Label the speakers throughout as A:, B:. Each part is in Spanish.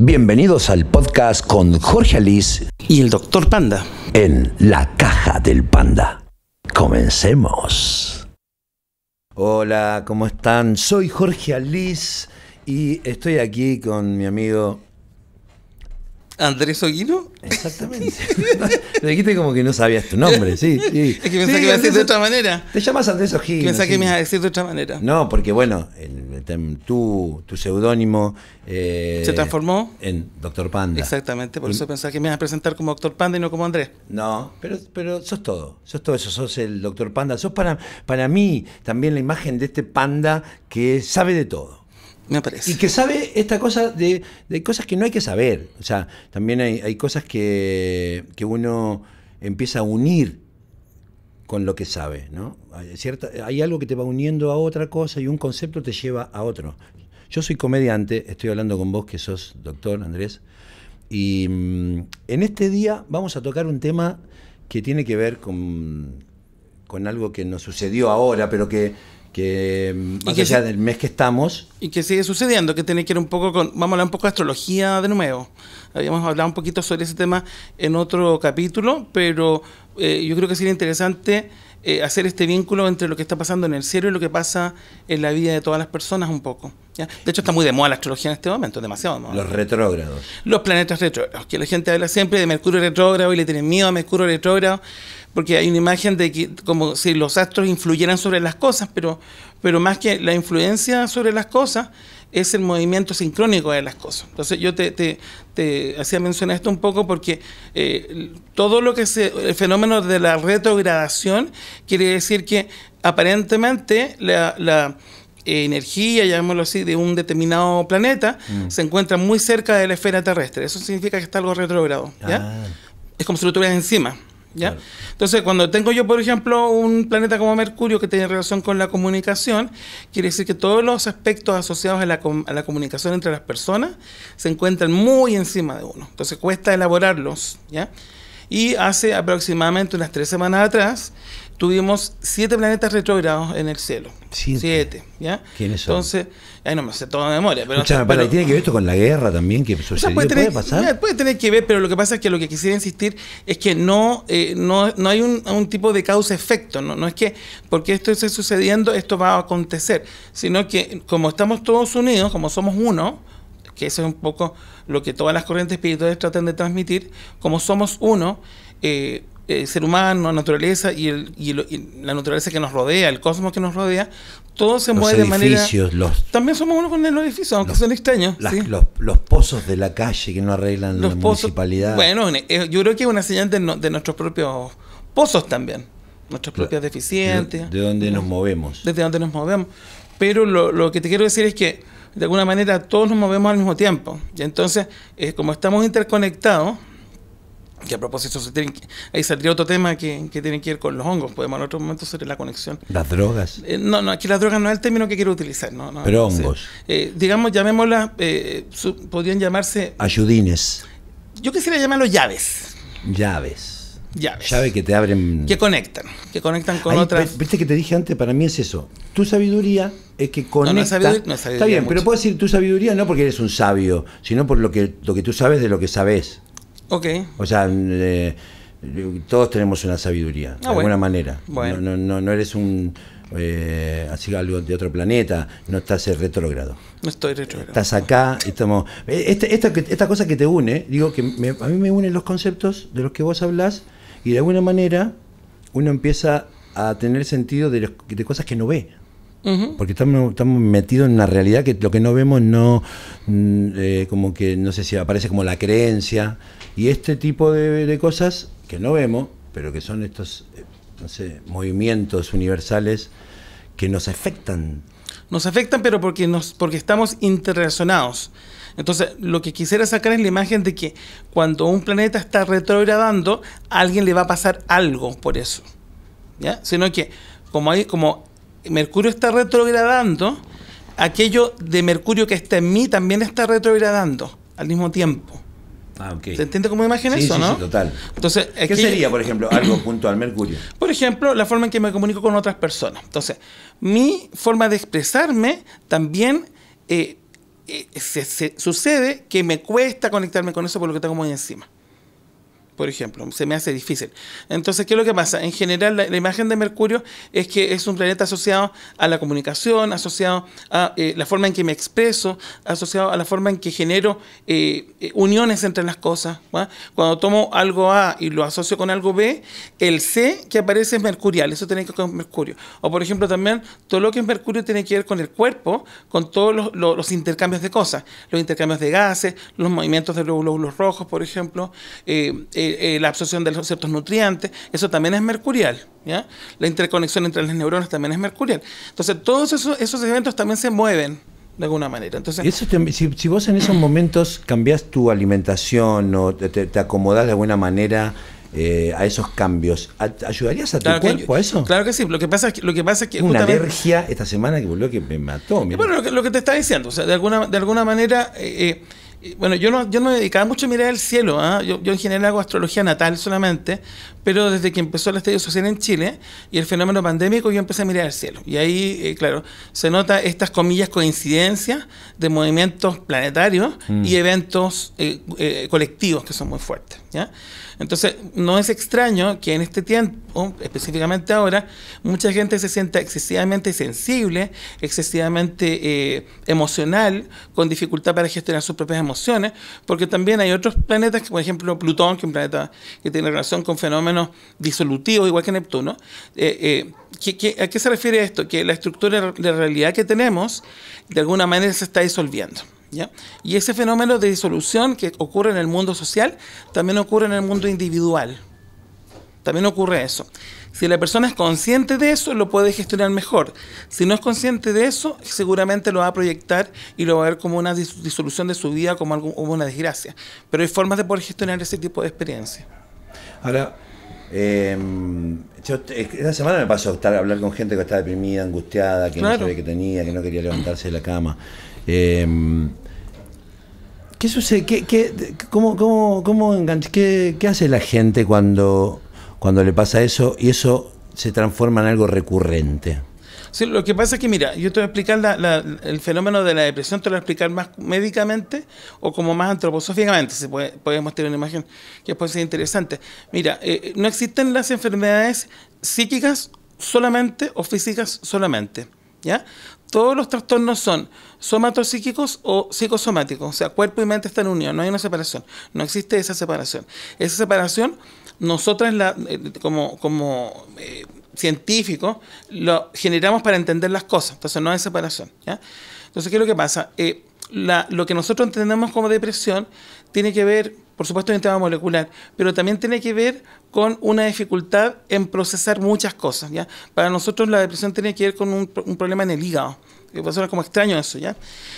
A: Bienvenidos al podcast con Jorge Alice y el Dr. Panda en La Caja del Panda. Comencemos. Hola, ¿cómo están? Soy Jorge Alice y estoy aquí con mi amigo
B: Andrés Oguino. Exactamente.
A: Me dijiste como que no sabías tu nombre, sí. sí. Es que pensaba que que a decir
B: de otra manera. Te llamas Andrés Oguino. Pensaba que me ibas a decir de otra manera. No,
A: porque bueno, el, tu, tu seudónimo. Eh, Se transformó. En Doctor Panda. Exactamente, por eso
B: pensaba que me ibas a presentar como Doctor Panda y no como Andrés. No,
A: pero, pero sos todo. Sos todo eso. Sos el Doctor Panda. Sos para, para mí también la imagen de este panda que sabe de todo. Y que sabe esta cosa de, cosas que no hay que saber. O sea, también hay, cosas que, uno empieza a unir con lo que sabe, ¿no? Hay, algo que te va uniendo a otra cosa y un concepto te lleva a otro. Yo soy comediante, estoy hablando con vos que sos doctor, Andrés, y mm, en este día vamos a tocar un tema que tiene que ver con, con algo que nos sucedió ahora, pero que que
B: mm, más que sea del mes que estamos. Y que sigue sucediendo, que tiene que ir un poco con. Vamos a hablar un poco de astrología de nuevo. Habíamos hablado un poquito sobre ese tema en otro capítulo, pero eh, yo creo que sería interesante eh, hacer este vínculo entre lo que está pasando en el cielo y lo que pasa en la vida de todas las personas un poco. De hecho, está muy de moda la astrología en este momento, demasiado Los
A: retrógrados.
B: Los planetas retrógrados, que la gente habla siempre de Mercurio retrógrado y le tienen miedo a Mercurio retrógrado porque hay una imagen de que como si los astros influyeran sobre las cosas, pero, pero más que la influencia sobre las cosas es el movimiento sincrónico de las cosas. Entonces yo te, te, te hacía mencionar esto un poco porque eh, todo lo que es el fenómeno de la retrogradación quiere decir que aparentemente la, energía, llamémoslo así, de un determinado planeta mm. se encuentra muy cerca de la esfera terrestre. Eso significa que está algo retrogrado. Ah. Es como si lo tuvieras encima. Entonces, cuando tengo yo, por ejemplo, un planeta como Mercurio que tiene relación con la comunicación, quiere decir que todos los aspectos asociados a la, a la comunicación entre las personas se encuentran muy encima de uno. Entonces, cuesta elaborarlos, ¿ya? Y hace aproximadamente unas tres semanas atrás, tuvimos siete planetas retrógrados en el cielo. Siete. ¿ya?
A: Entonces,
B: ahí no me hace toda la memoria. Pero, tiene que
A: ver esto con la guerra también que sucedió? puede, pasar?
B: puede tener que ver, pero lo que pasa es que lo que quisiera insistir es que no, eh, no, hay un, tipo de causa-efecto. ¿no? no es que porque esto esté sucediendo, esto va a acontecer. Sino que como estamos todos unidos, como somos uno, que eso es un poco lo que todas las corrientes espirituales tratan de transmitir, como somos uno, eh, el eh, ser humano, naturaleza y, el, y, la naturaleza que nos rodea, el cosmos que nos rodea, todo se mueve de manera. Los, también somos uno con los edificios, aunque son extraños. los,
A: pozos de la calle que no arreglan la municipalidad.
B: Bueno, eh, yo creo que es una señal de, nuestros propios pozos también, Nuestros propios deficientes.
A: De, donde dónde nos movemos.
B: Desde donde nos movemos. Pero lo, que te quiero decir es que de alguna manera todos nos movemos al mismo tiempo. Y entonces, eh, como estamos interconectados, que a propósito, se ahí saldría otro tema que, tiene que ver con los hongos. Podemos en otro momento hacer la conexión.
A: ¿Las drogas?
B: Eh, no, no, aquí las drogas no es el término que quiero utilizar. Pero hongos. Eh, digamos, llamémoslas, eh, podrían llamarse.
A: Ayudines.
B: Yo quisiera llamarlos llaves.
A: Llaves. Llaves. Llaves que te abren. Que
B: conectan. Que conectan con otras.
A: Viste que te dije antes, para mí es eso.
B: Tu sabiduría
A: es que conecta. No, no, es sabiduría, Está bien, pero puedo decir tu sabiduría no porque eres un sabio, sino por lo que, lo que tú sabes de lo que sabes. Ok. O sea, todos tenemos una sabiduría, ah, de alguna manera. No, eres un... Eh, así algo de otro planeta, no estás retrógrado.
B: No estoy retrogrado.
A: Estás acá y estamos.
B: Eh, este, esta,
A: esta, esta, cosa que te une, digo que a mí me unen los conceptos de los que vos hablas y de alguna manera uno empieza a tener sentido de, de cosas que no ve. Porque estamos, metidos en una realidad que lo que no vemos no, mm, eh, como que, no sé si aparece como la creencia. Y este tipo de, cosas que no vemos, pero que son estos, eh, no movimientos universales que nos afectan.
B: Nos afectan, pero porque, nos, porque estamos interrelacionados. Entonces, lo que quisiera sacar es la imagen de que cuando un planeta está retrogradando, a alguien le va a pasar algo por eso. ¿ya? Sino que, como, hay, como Mercurio está retrogradando, aquello de Mercurio que está en mí también está retrogradando al mismo tiempo. Ah, ¿Se entiende como imagen eso, no? Sí, total. Entonces, ¿Qué sería, por ejemplo, algo al Mercurio? Por ejemplo, la forma en que me comunico con otras personas. Entonces, mi forma de expresarme también eh, eh, sucede que me cuesta conectarme con eso por lo que tengo muy encima por ejemplo. Se me hace difícil. Entonces, ¿qué es lo que pasa? En general, la, imagen de Mercurio es que es un planeta asociado a la comunicación, asociado a eh, la forma en que me expreso, asociado a la forma en que genero eh, eh, uniones entre las cosas. Cuando tomo algo A y lo asocio con algo B, el C que aparece es mercurial, eso tiene que ver con Mercurio. O, por ejemplo, también todo lo que es Mercurio tiene que ver con el cuerpo, con todos los, intercambios de cosas, los intercambios de gases, los movimientos de los glóbulos rojos, por ejemplo. Eh, la absorción de los ciertos nutrientes, eso también es mercurial. ¿ya? La interconexión entre las neuronas también es mercurial. Entonces, todos esos, eventos también se mueven de alguna manera. Entonces,
A: si, vos en esos momentos cambiás tu alimentación o te, acomodás de alguna manera eh, a esos cambios,
B: ¿ayudarías a tu cuerpo a eso? Claro que sí. Lo que pasa es que, lo una alergia esta semana
A: que volvió que me mató. Bueno,
B: lo que, te está diciendo, o sea, de alguna de alguna manera. Eh, bueno, yo no, yo no me dedicaba mucho a mirar el cielo, ¿ah? yo, en general hago astrología natal solamente, pero desde que empezó la Estadio social en Chile y el fenómeno pandémico, yo empecé a mirar el cielo. Y ahí, eh, claro, se nota estas comillas coincidencias de movimientos planetarios mm. y eventos eh, eh, colectivos que son muy fuertes. Entonces, no es extraño que en este tiempo, específicamente ahora, mucha gente se sienta excesivamente sensible, excesivamente eh, emocional, con dificultad para gestionar sus propias emociones, porque también hay otros planetas, por ejemplo Plutón, que es un planeta que tiene relación con fenómenos disolutivos, igual que Neptuno. Eh, eh, a qué se refiere esto? Que la estructura de realidad que tenemos, de alguna manera, se está disolviendo. Y ese fenómeno de disolución que ocurre en el mundo social también ocurre en el mundo individual. También ocurre eso. Si la persona es consciente de eso, lo puede gestionar mejor. Si no es consciente de eso, seguramente lo va a proyectar y lo va a ver como una disolución de su vida, como, una desgracia. Pero hay formas de poder gestionar ese tipo de experiencia.
A: Ahora, em, esta semana me pasó hablar con gente que está deprimida, angustiada, que no sabía que tenía, que no quería levantarse de la cama. Em, ¿Qué sucede? ¿Qué, cómo, hace la gente cuando, le pasa eso y eso se transforma en algo recurrente?
B: Sí, lo que pasa es que, mira, yo te voy a explicar el fenómeno de la depresión, te lo voy a explicar más médicamente o como más antroposóficamente, si puede, podemos tener una imagen que puede ser interesante. Mira, eh, eh, no existen las enfermedades psíquicas solamente o físicas solamente. ¿Ya? todos los trastornos son somatopsíquicos o psicosomáticos, o sea, cuerpo y mente están unidos, no hay una separación, no existe esa separación. Esa separación, nosotras la, eh, como, eh, científicos lo generamos para entender las cosas, entonces no hay separación. Entonces, ¿qué es lo que pasa? Eh, lo que nosotros entendemos como depresión tiene que ver, por supuesto, en el tema molecular, pero también tiene que ver con una dificultad en procesar muchas cosas. Para nosotros la depresión tiene que ver con un problema en el hígado que como extraño eso, ¿ya?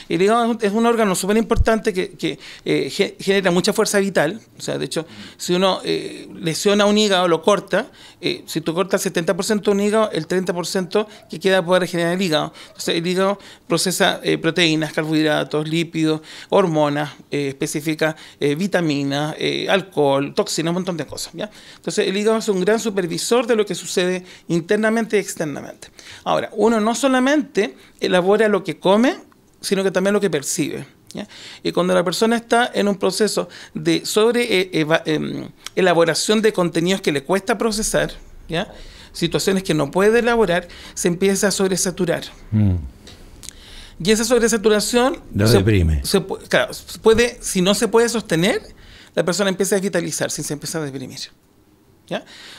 B: El hígado es un órgano súper importante que, eh, genera mucha fuerza vital, o sea, de hecho, si uno eh, lesiona un hígado, lo corta, eh, si tú cortas 70% de un hígado, el 30% que queda puede regenerar el hígado. Entonces, el hígado procesa proteínas, carbohidratos, lípidos, hormonas específicas, vitaminas, alcohol, toxinas, un montón de cosas, ¿ya? Entonces, el hígado es un gran supervisor de lo que sucede internamente y externamente. Ahora, uno no solamente elabora lo que come, sino que también lo que percibe. Y cuando la persona está en un proceso de sobre eh, em, elaboración de contenidos que le cuesta procesar, situaciones que no puede elaborar, se empieza a sobresaturar. Mm. Y esa sobresaturación La deprime. puede, si no se puede sostener, la persona empieza a vitalizar, sin se empieza a deprimir.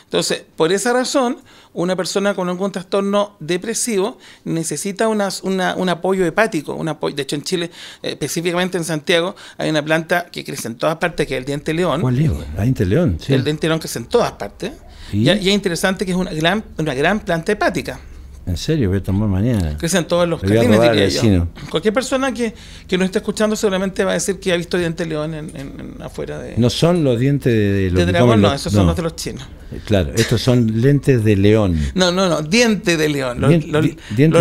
B: Entonces, por esa razón, una persona con algún trastorno depresivo necesita una, un apoyo hepático. Un apoyo, de hecho, en Chile, eh, específicamente en Santiago, hay una planta que crece en todas partes, que es el diente león. ¿Cuál El
A: diente león, sí. El
B: diente león crece en todas partes. Y, y, es interesante que es una gran, una gran planta hepática.
A: En serio, voy a tomar mañana.
B: sean todos los catines, diría yo. Cualquier persona que, que nos esté escuchando seguramente va a decir que ha visto dientes de león en, afuera de. No
A: son los dientes de, los dragón, no, esos son los de los chinos. Eh, claro, estos son lentes de león.
B: No, no, no, diente de león. Los,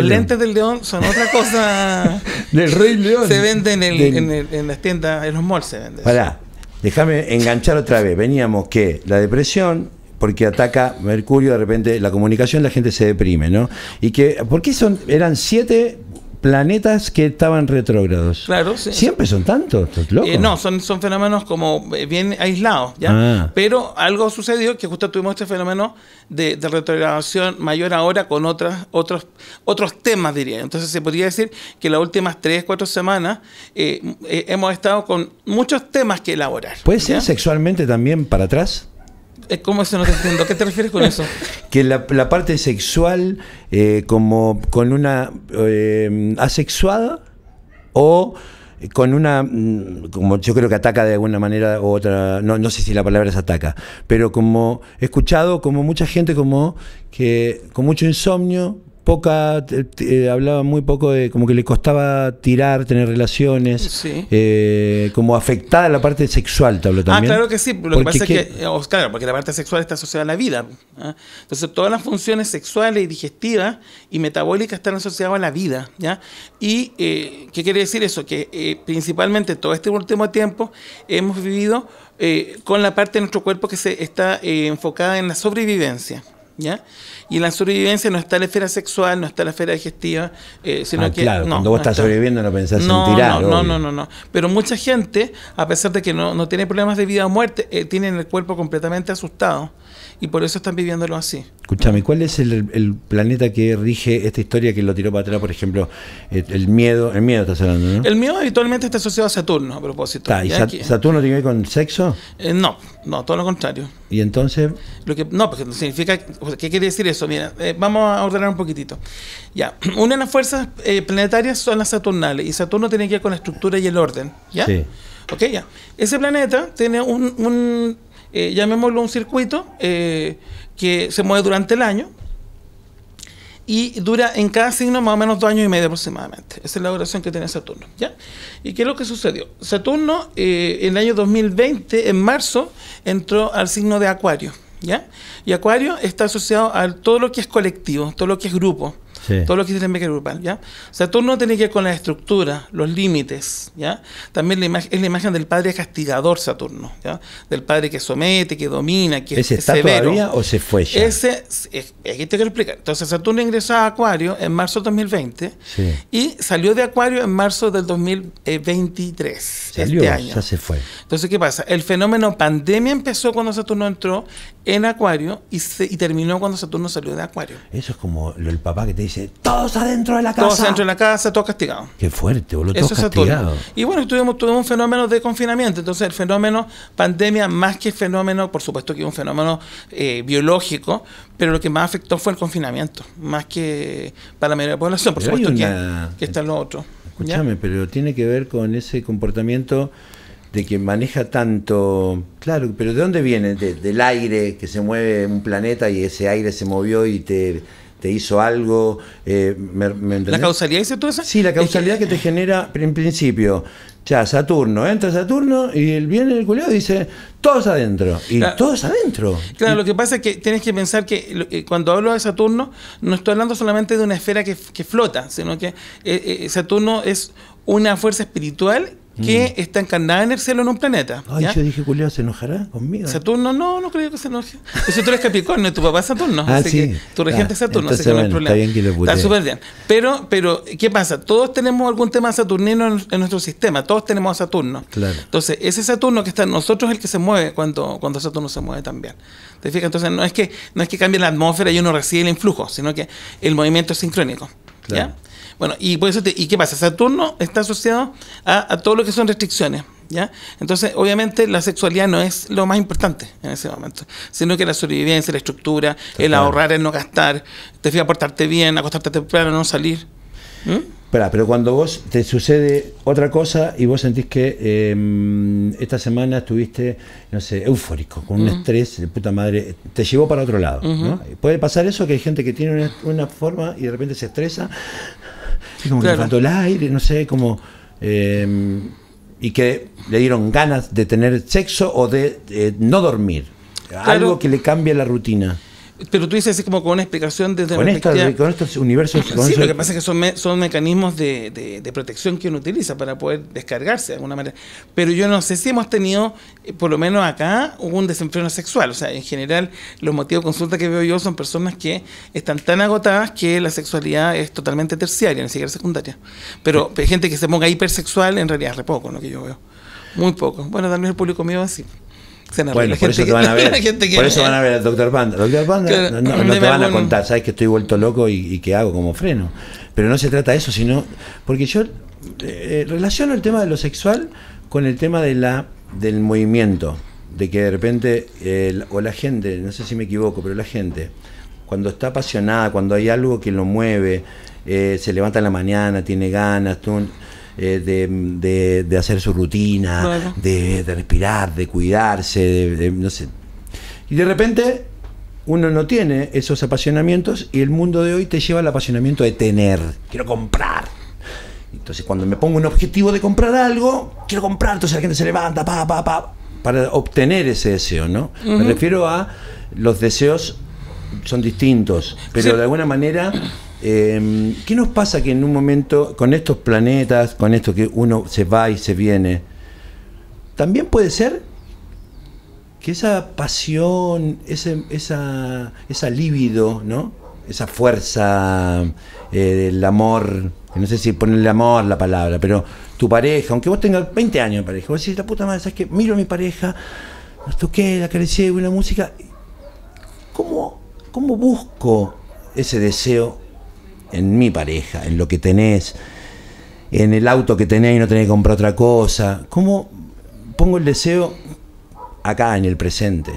B: lentes del león son otra cosa. del rey león. Se venden en, en, las tiendas, en los malls se venden.
A: Pará, déjame enganchar otra vez. Veníamos que la depresión, porque ataca Mercurio, de repente la comunicación, la gente se deprime, ¿no? Y que, ¿por qué son, eran siete planetas que estaban retrógrados.
B: Claro, Siempre
A: son tantos, locos. Eh, no,
B: son, son fenómenos como eh, bien aislados, ¿ya? Ah. Pero algo sucedió que justo tuvimos este fenómeno de, retrogradación mayor ahora con otras, otros, otros temas, diría. Entonces se podría decir que las últimas tres, cuatro semanas eh, hemos estado con muchos temas que elaborar.
A: ¿Puede ser sexualmente también para atrás?
B: Eh, ¿Cómo eso no te entiendo? qué te refieres con eso?
A: que la, parte sexual, eh, como con una eh, asexuada o con una, mm, como yo creo que ataca de alguna manera u otra, no, no sé si la palabra es ataca, pero como he escuchado como mucha gente como que con mucho insomnio, poca, eh, hablaba muy poco de como que le costaba tirar, tener relaciones, eh, como afectada la parte sexual, ah, también. Ah, claro que sí, lo porque que pasa es que,
B: eh, claro, porque la parte sexual está asociada a la vida. ¿ah? Entonces, todas las funciones sexuales y digestivas y metabólicas están asociadas a la vida. ¿ya? ¿Y qué quiere decir eso? Que principalmente todo este último tiempo hemos vivido con la parte de nuestro cuerpo que se está enfocada en la sobrevivencia. ¿Ya? Y la sobrevivencia no está la esfera sexual, no está en la esfera digestiva, eh, sino ah, que... Claro, cuando vos estás sobreviviendo
A: no pensás en tirar. No, no,
B: no, no, Pero mucha gente, a pesar de que no, tiene problemas de vida o muerte, eh, tiene el cuerpo completamente asustado y por eso están viviéndolo así.
A: Escúchame, ¿cuál es el, planeta que rige esta historia que lo tiró para atrás, por ejemplo, el, miedo? El miedo estás hablando, ¿no?
B: El miedo habitualmente está asociado a Saturno, a propósito. ¿Y Saturno
A: tiene que ver con sexo?
B: Eh, no, no, todo lo contrario.
A: ¿Y entonces?
B: Lo que, no, porque significa, ¿qué quiere decir eso? Mira, eh, vamos a ordenar un poquitito. Ya, una de las fuerzas eh, planetarias son las saturnales, y Saturno tiene que ver con la estructura y el orden, ¿ya? Sí. Ok, ya. Ese planeta tiene un eh, llamémoslo un circuito eh, que se mueve durante el año y dura en cada signo más o menos dos años y medio aproximadamente. Esa es la duración que tiene Saturno. ¿ya? ¿Y qué es lo que sucedió? Saturno eh, en el año 2020, en marzo, entró al signo de Acuario. ¿ya? Y Acuario está asociado a todo lo que es colectivo, todo lo que es grupo. Todo lo que dice el grupal, ¿ya? Saturno tiene que ver con la estructura, los límites, ¿ya? También la es la imagen del padre castigador Saturno, ¿ya? Del padre que somete, que domina, que ¿Ese está o
A: se fue ya?
B: Ese, aquí te quiero explicar. Entonces Saturno ingresó a Acuario en marzo de 2020 y salió de Acuario en marzo del 2023. Este salió, este ya se fue. Entonces, ¿qué pasa? El fenómeno pandemia empezó cuando Saturno entró en Acuario y, y terminó cuando Saturno salió de Acuario. Eso es como el papá que te dice
A: todos adentro de la casa. Todos adentro
B: de la casa, todos castigados.
A: Qué fuerte, boludo, todos castigados.
B: y bueno, tuvimos, tuvimos un fenómeno de confinamiento. Entonces, el fenómeno pandemia, más que fenómeno, por supuesto que es un fenómeno eh, biológico, pero lo que más afectó fue el confinamiento, más que para la mayoría de la población, por supuesto que, que está lo otro.
A: Escúchame, pero tiene que ver con ese comportamiento de que maneja tanto. Claro, pero ¿de dónde viene? del aire que se mueve un planeta y ese aire se movió y te te hizo algo. Eh, ¿La causalidad dice todo eso? Sí, la causalidad que... te genera, en principio, ya Saturno, entra Saturno y el viene el culeo y dice, todos adentro. Y todos adentro.
B: Claro, lo que pasa es que tienes que pensar que eh, cuando hablo de Saturno, no estoy hablando solamente de una esfera que, que flota, sino que eh, Saturno es una fuerza espiritual que mm. está encarnada en el cielo en un planeta. Ay, yo
A: dije, Julio, ¿se enojará conmigo?
B: Saturno, no, no creo que se enoje. Eso pues tú eres Capricornio, tu papá es Saturno. Ah, sí. tu regente ah, es Saturno, así que no hay problema. Está bien que le Está súper bien. Pero, pero, ¿qué pasa? Todos tenemos algún tema saturnino en, nuestro sistema. Todos tenemos a Saturno. Claro. Entonces, ese Saturno que está en nosotros es el que se mueve cuando, cuando Saturno se mueve también. ¿Te fijas? Entonces, no es que, no es que cambie la atmósfera y uno recibe el influjo, sino que el movimiento es sincrónico. Claro. Bueno, y ¿y qué pasa? Saturno está asociado a, todo lo que son restricciones. ¿Ya? Entonces, obviamente, la sexualidad no es lo más importante en ese momento, sino que la sobrevivencia, la estructura, el ahorrar, el no gastar, te a portarte bien, acostarte temprano, no salir. ¿Mm?
A: Pero, pero cuando vos te sucede otra cosa y vos sentís que em, esta semana estuviste, no sé, eufórico, con un estrés de puta madre, te llevó para otro lado. Puede pasar eso que hay gente que tiene una forma y de repente se estresa como el aire, no sé, como... Em, y que le dieron ganas de tener sexo o de eh, no dormir. Algo que le cambia la rutina.
B: Pero tú dices así como con una explicación desde con, esta,
A: con estos universos. sí, lo que pasa es que
B: son, son mecanismos de, protección que uno utiliza para poder descargarse de alguna manera. Pero yo no sé si hemos tenido, eh, por lo menos acá, un desenfreno sexual. O sea, en general, los motivos de consulta que veo yo son personas que están tan agotadas que la sexualidad es totalmente terciaria, ni siquiera secundaria. Pero hay gente que se ponga hipersexual, en realidad es re poco, lo que yo veo. Muy poco. Bueno, también el público mío así bueno, por eso van a ver. por eso van
A: a ver al doctor Panda. no, te van a contar, sabes que estoy vuelto loco y, que hago como freno. Pero no se trata de eso, sino. Porque yo eh, eh, relaciono el tema de lo sexual con el tema de la del movimiento. De que de repente, o la gente, no sé si me equivoco, pero la gente, cuando está apasionada, cuando hay algo que lo mueve, eh, se levanta en la mañana, tiene ganas, tú eh, de, de, hacer su rutina, de, de, respirar, de cuidarse, de, no sé. Y de repente uno no tiene esos apasionamientos y el mundo de hoy te lleva al apasionamiento de tener, quiero comprar. Entonces cuando me pongo un objetivo de comprar algo, quiero comprar, entonces la gente se levanta, pa, pa, pa, para obtener ese deseo, ¿no? Me refiero a los deseos son distintos, pero de alguna manera Em, ¿Qué nos pasa que en un momento, con estos planetas, con esto que uno se va y se viene, también puede ser que esa pasión, ese, esa, esa ¿no? esa fuerza, eh, del amor, no sé si ponerle amor la palabra, pero tu pareja, aunque vos tengas 20 años de pareja, vos decís, la puta madre, ¿sabes qué? Miro a mi pareja, nos toqué, la de la música. ¿Cómo, ¿Cómo busco ese deseo en mi pareja, en lo que tenés, en el auto que tenés y no tenés que comprar otra cosa. ¿Cómo pongo el deseo acá, en el presente?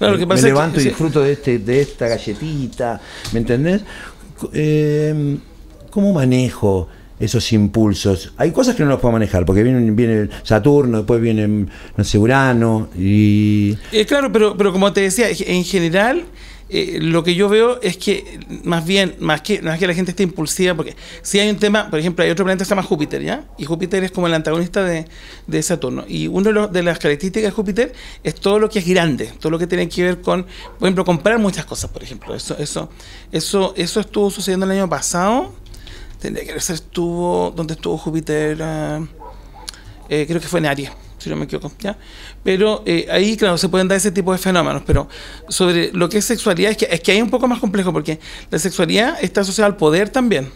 A: me levanto y disfruto de, este, de esta galletita, ¿me entendés? Em, ¿Cómo manejo? esos impulsos. Hay cosas que no los puedo manejar, porque viene, Saturno, después viene no Urano y...
B: Eh, claro, pero, pero como te decía, en general eh, lo que yo veo es que más bien, más que, no es que la gente esté impulsiva, porque si hay un tema, por ejemplo, hay otro planeta que se llama Júpiter, ¿ya? Y Júpiter es como el antagonista de, de Saturno. Y una de, las características de Júpiter es todo lo que es grande, todo lo que tiene que ver con, por ejemplo, comprar muchas cosas, por ejemplo. Eso, eso, eso, eso estuvo sucediendo el año pasado. Tendría que ser estuvo, donde estuvo Júpiter? Ah, eh, creo que fue en Aries si no me equivoco, ¿ya? Pero eh, ahí, claro, se pueden dar ese tipo de fenómenos, pero sobre lo que es sexualidad, es que, es que hay un poco más complejo, porque la sexualidad está asociada al poder también,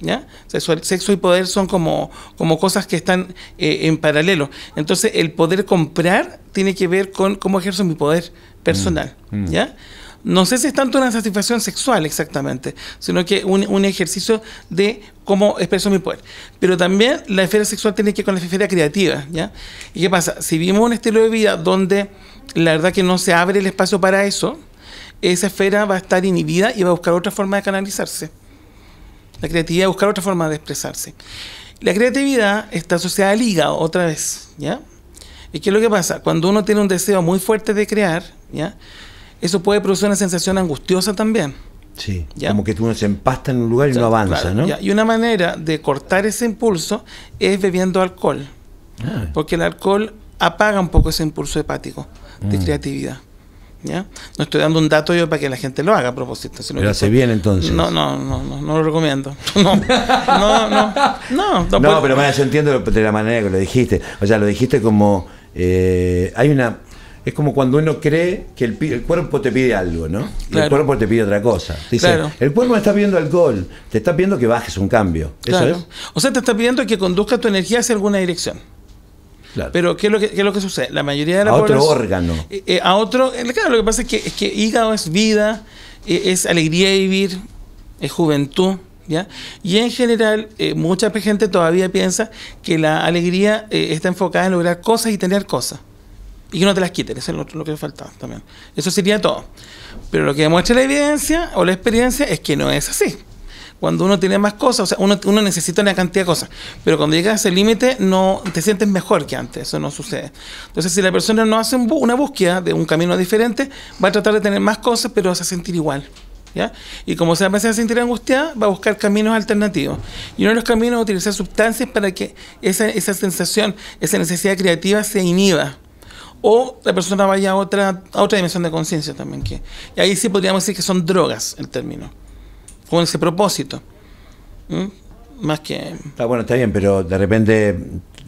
B: ¿ya? Sexual, sexo y poder son como, como cosas que están eh, en paralelo. Entonces, el poder comprar tiene que ver con cómo ejerzo mi poder personal, mm, mm. ¿ya? no sé si es tanto una satisfacción sexual exactamente, sino que un, ejercicio de cómo expreso mi poder. Pero también la esfera sexual tiene que ver con la esfera creativa, ¿ya? ¿Y qué pasa? Si vivimos un estilo de vida donde la verdad que no se abre el espacio para eso, esa esfera va a estar inhibida y va a buscar otra forma de canalizarse. La creatividad va a buscar otra forma de expresarse. La creatividad está asociada al hígado, otra vez, ¿ya? ¿Y qué es lo que pasa? Cuando uno tiene un deseo muy fuerte de crear, ¿ya? eso puede producir una sensación angustiosa también.
A: Sí, como que uno se empasta en un lugar y no avanza, ¿no? Y
B: una manera de cortar ese impulso es bebiendo alcohol, ah. porque el alcohol apaga un poco ese impulso hepático de mm. creatividad. ¿Ya? No estoy dando un dato yo para que la gente lo haga a propósito. Pero hace bien entonces. No, no, no, no, lo recomiendo. No, no, no. No, pero
A: yo entiendo de la manera que lo dijiste. O sea, lo dijiste como... Eh, hay una es como cuando uno cree que el, cuerpo te pide algo, ¿no? el cuerpo te pide otra cosa. el cuerpo no está pidiendo alcohol, te está pidiendo que bajes un cambio.
B: O sea, te está pidiendo que conduzcas tu energía hacia alguna dirección. Claro. Pero ¿qué es, lo que, sucede? La mayoría de la a eh, eh, A otro órgano. a otro... Claro, lo que pasa es que, hígado es vida, eh, es alegría de vivir, es juventud, ¿ya? Y en general, mucha gente todavía piensa que la alegría está enfocada en lograr cosas y tener cosas y que no te las quiten, es lo, que que falta también. Eso sería todo. Pero lo que demuestra la evidencia o la experiencia es que no es así. Cuando uno tiene más cosas, o sea, uno, necesita una cantidad de cosas, pero cuando llegas a ese límite no te sientes mejor que antes, eso no sucede. Entonces, si la persona no hace una búsqueda de un camino diferente, va a tratar de tener más cosas, pero vas a sentir igual. ¿Ya? Y como se va a sentir angustiada, va a buscar caminos alternativos. Y uno de los caminos es utilizar sustancias para que esa, esa sensación, esa necesidad creativa se inhiba o la persona vaya a otra, otra dimensión de conciencia también. Que, y ahí sí podríamos decir que son drogas el término, con ese propósito más que...
A: Ah, bueno, está bien, pero de repente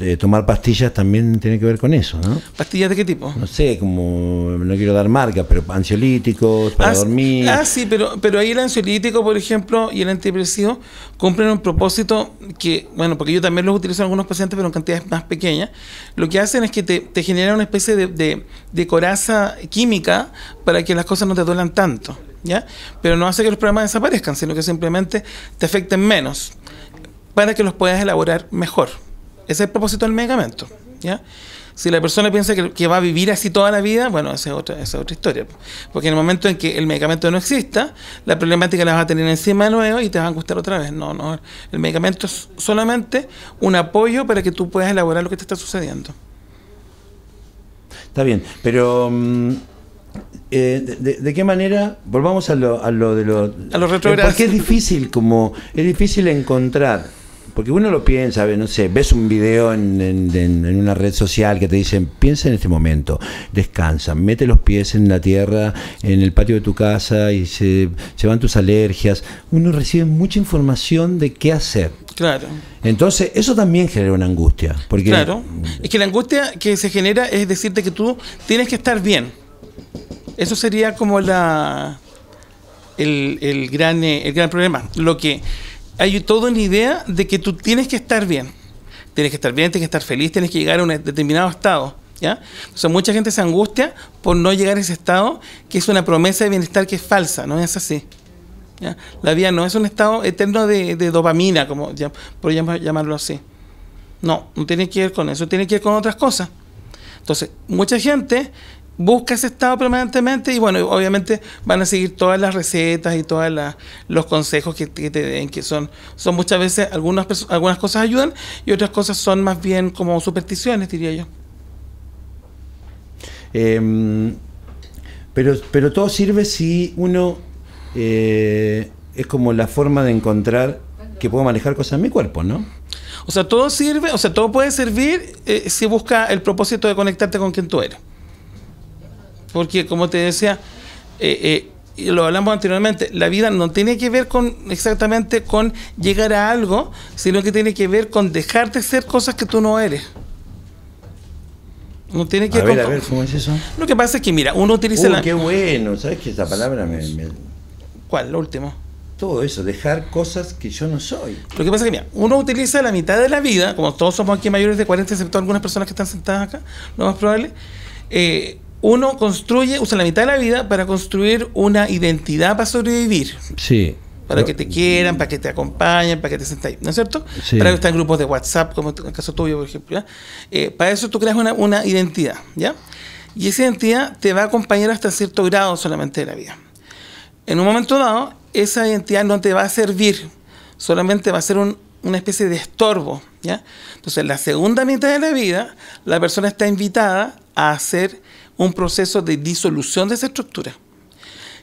A: eh, tomar pastillas también tiene que ver con eso, ¿no? ¿Pastillas de qué tipo? No sé, como, no quiero dar marca, pero ansiolíticos, para ah, dormir. Ah,
B: sí, pero, pero ahí el ansiolítico, por ejemplo, y el antidepresivo cumplen un propósito que, bueno, porque yo también los utilizo en algunos pacientes, pero en cantidades más pequeñas. Lo que hacen es que te, te generan una especie de, de coraza química para que las cosas no te duelan tanto, ¿ya? Pero no hace que los problemas desaparezcan, sino que simplemente te afecten menos para que los puedas elaborar mejor. Ese es el propósito del medicamento. ¿ya? Si la persona piensa que, va a vivir así toda la vida, bueno, esa es, otra, esa otra historia. Porque en el momento en que el medicamento no exista, la problemática la vas a tener encima de nuevo y te va a gustar otra vez. No, no. El medicamento es solamente un apoyo para que tú puedas elaborar lo que te está sucediendo.
A: Está bien, pero... Mm, eh, de, qué manera, volvamos a lo, a lo de los... a lo es difícil como, es difícil encontrar porque uno lo piensa, no sé, ves un video en, una red social que te dicen, piensa en este momento, descansa, mete los pies en la tierra, en el patio de tu casa y se, se van tus alergias. Uno recibe mucha información de qué hacer. Claro. Entonces, eso también genera una angustia. Porque claro.
B: Es que la angustia que se genera es decirte que tú tienes que estar bien. Eso sería como la el, gran, eh, el gran problema. Lo que hay toda una idea de que tú tienes que estar bien. Tienes que estar bien, tienes que estar feliz, tienes que llegar a un determinado estado. ¿ya? O mucha gente se angustia por no llegar a ese estado, que es una promesa de bienestar que es falsa, no es así. La vida no es un estado eterno de, dopamina, como ya, por llamarlo así. No, no tiene que ver con eso, tiene que ver con otras cosas. Entonces, mucha gente busca ese estado permanentemente y bueno, obviamente van a seguir todas las recetas y todos los consejos que, te den, que son, son muchas veces, algunas, algunas cosas ayudan y otras cosas son más bien como supersticiones, diría yo.
A: Em, pero, pero todo sirve si uno eh, es como la forma de encontrar que puedo manejar cosas en mi cuerpo,
B: ¿no? O sea, todo sirve, o sea, todo puede servir eh, si busca el propósito de conectarte con quien tú eres. Porque como te decía, eh, eh, lo hablamos anteriormente, la vida no tiene que ver con exactamente con llegar a algo, sino que tiene que ver con dejarte ser cosas que tú no eres. No tiene que ver, a ver, Lo que pasa es que, mira, uno utiliza uh, la... qué
A: bueno! ¿Sabes que esa palabra me,
B: ¿Cuál? Lo último. Todo eso, dejar cosas que yo no soy. Lo que pasa es que, mira, uno utiliza la mitad de la vida, como todos somos aquí mayores de 40, excepto algunas personas que están sentadas acá, lo más probable, eh, uno construye, usa la mitad de la vida para construir una identidad para sobrevivir. Sí. Para que te quieran, para que te acompañen, para que te ahí, ¿no es cierto? Sí. Para que estén grupos de WhatsApp, como en el caso tuyo, por ejemplo. Eh, para eso tú creas una, identidad, ¿ya? Y esa identidad te va a acompañar hasta cierto grado solamente de la vida. En un momento dado, esa identidad no te va a servir, solamente va a ser una especie de estorbo. ¿ya? Entonces, en la segunda mitad de la vida, la persona está invitada a hacer un proceso de disolución de esa estructura.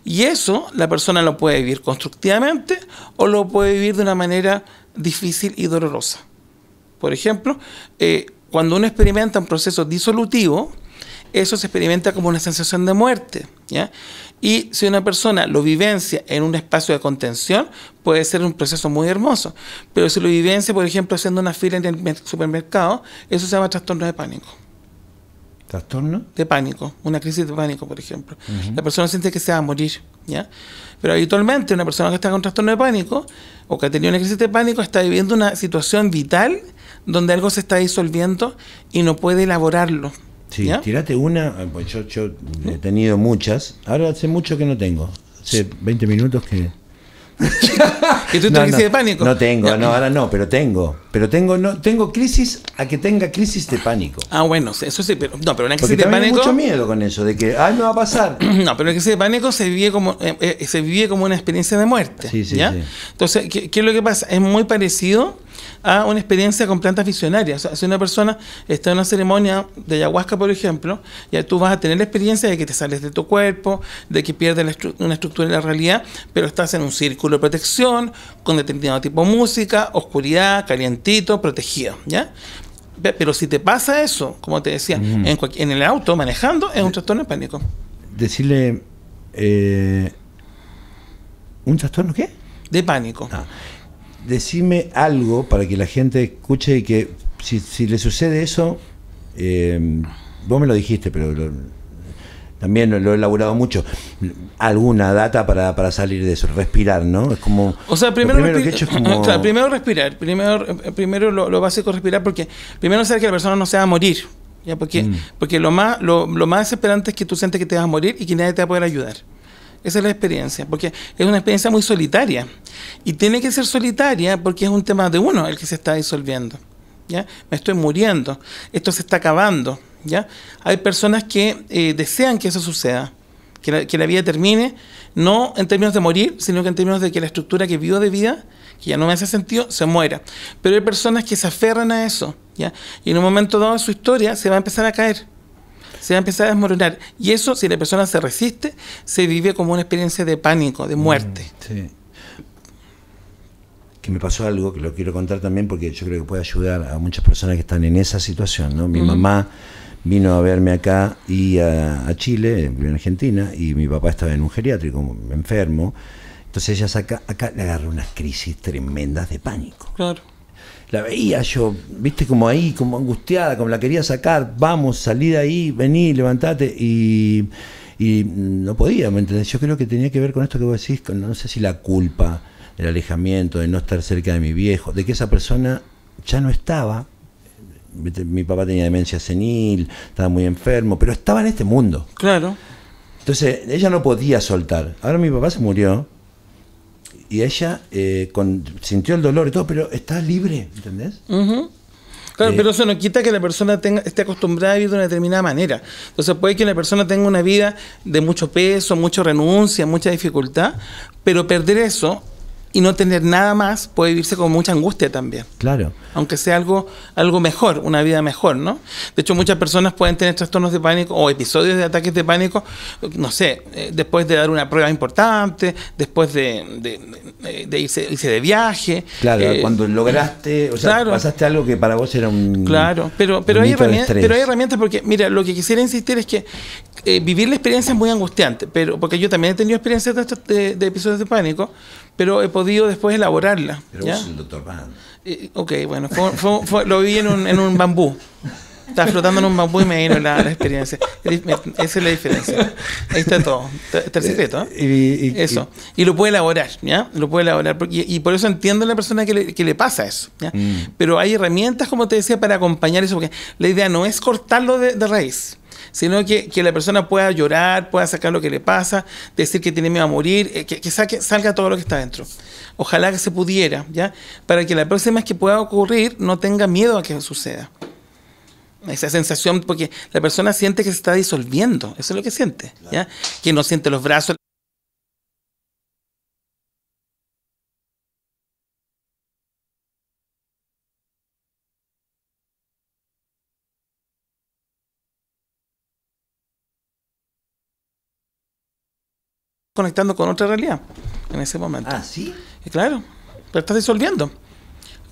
B: Y eso la persona lo puede vivir constructivamente o lo puede vivir de una manera difícil y dolorosa. Por ejemplo, eh, cuando uno experimenta un proceso disolutivo, eso se experimenta como una sensación de muerte. Y si una persona lo vivencia en un espacio de contención, puede ser un proceso muy hermoso. Pero si lo vivencia, por ejemplo, haciendo una fila en el supermercado, eso se llama trastorno de pánico. ¿Trastorno? De pánico, una crisis de pánico, por ejemplo. La persona siente que se va a morir, ¿ya? Pero habitualmente una persona que está con trastorno de pánico o que ha tenido una crisis de pánico está viviendo una situación vital donde algo se está disolviendo y no puede elaborarlo. Sí,
A: Tírate una, ah, pues yo, yo he tenido muchas, ahora hace mucho que no tengo, hace 20 minutos que... ¿Y tú no, crisis de pánico. No tengo, no, ahora no, pero tengo. Pero tengo no tengo crisis a que tenga crisis de pánico.
B: Ah, bueno, eso sí, pero no, pero una crisis de pánico. Hay mucho miedo
A: con eso, de que, ay, no va
B: a pasar. no, pero una crisis de pánico se vive como, eh, eh, se vive como una experiencia de muerte. Sí, sí, Entonces, ¿qué es lo que pasa? Es muy parecido a una experiencia con plantas visionarias. O si una persona está en una ceremonia de ayahuasca, por ejemplo, ya tú vas a tener la experiencia de que te sales de tu cuerpo, de que pierdes una estructura de la realidad, pero estás en un círculo de protección, con determinado tipo de música, oscuridad, calientito, protegido, ¿ya? Pero si te pasa eso, como te decía, mm. en, el auto, manejando, es un trastorno de pánico.
A: Decirle... Eh,
B: ¿Un trastorno qué? De pánico. Ah
A: decime algo para que la gente escuche y que si, si le sucede eso, eh, vos me lo dijiste, pero también lo he elaborado mucho, alguna data para, salir de eso, respirar, ¿no? Es como... O sea, primero,
B: respirar, primero, eh, primero lo, básico respirar, porque primero saber que la persona no se va a morir, ¿ya? Porque, mm. porque lo, más, lo, lo más desesperante es que tú sientes que te vas a morir y que nadie te va a poder ayudar. Esa es la experiencia, porque es una experiencia muy solitaria. Y tiene que ser solitaria porque es un tema de uno el que se está disolviendo. ¿ya? Me estoy muriendo, esto se está acabando. ¿ya? Hay personas que eh, desean que eso suceda, que la, vida termine, no en términos de morir, sino que en términos de que la estructura que vivo de vida, que ya no me hace sentido, se muera. Pero hay personas que se aferran a eso, ¿ya? y en un momento dado de su historia se va a empezar a caer se va a empezar a desmoronar. Y eso, si la persona se resiste, se vive como una experiencia de pánico, de mm, muerte.
A: sí. Que me pasó algo que lo quiero contar también porque yo creo que puede ayudar a muchas personas que están en esa situación. ¿no? Mi mamá vino a verme acá y a, Chile, en Argentina, y mi papá estaba en un geriátrico, enfermo. Entonces ella saca, acá le agarró unas crisis tremendas de pánico.
B: Claro la veía yo,
A: viste, como ahí, como angustiada, como la quería sacar, vamos, salí de ahí, vení, levantate y, mm, no podía, ¿me entendés? Yo creo que tenía que ver con esto que vos decís, no sé si la culpa, del alejamiento, de no estar cerca de mi viejo, de que esa persona ya no estaba. Mi papá tenía demencia senil, estaba muy enfermo, pero estaba en este mundo. Claro. Entonces, ella no podía soltar. Ahora mi papá se murió, y ella eh, sintió el dolor y todo, pero está libre, ¿entendés?
B: Claro, eh, pero eso no quita que la persona tenga, esté acostumbrada a vivir de una determinada manera. Entonces puede que la persona tenga una vida de mucho peso, mucha renuncia, mucha dificultad, pero perder eso y no tener nada más puede vivirse con mucha angustia también. Claro. Aunque sea algo, algo mejor, una vida mejor, ¿no? De hecho, muchas personas pueden tener trastornos de pánico o episodios de ataques de pánico, no sé, eh, después de dar una prueba importante, después de, de, irse, de viaje. Claro, eh, cuando lograste, o sea,
A: pasaste algo que para vos era un. Claro, pero, pero, hay, herramientas, pero hay
B: herramientas porque, mira, lo que quisiera insistir es que eh, vivir la experiencia es muy angustiante, pero porque yo también he tenido experiencias de episodios de pánico pero he podido después elaborarla. Pero el
A: doctor eh,
B: ok, bueno, lo vi en un, en un bambú. Estaba flotando en un bambú y me vino la, la experiencia. Esa es la diferencia. Ahí está todo. Está el secreto. ¿eh? Eh, y, eso. Y lo puede elaborar, ¿ya? Lo puede elaborar. Y, y por eso entiendo a la persona que le, que le pasa eso. ¿ya? Mm. Pero hay herramientas, como te decía, para acompañar eso. Porque la idea no es cortarlo de, de raíz sino que, que, la persona pueda llorar, pueda sacar lo que le pasa, decir que tiene miedo a morir, eh, que, salga todo lo que está dentro. Ojalá que se pudiera, ¿ya? Para que la próxima vez que pueda ocurrir no tenga miedo a que suceda. Esa sensación, porque la persona siente que se está disolviendo, eso es lo que siente, ¿ya? Que no siente los brazos. conectando con otra realidad en ese momento. ¿Ah, sí? claro, pero estás disolviendo.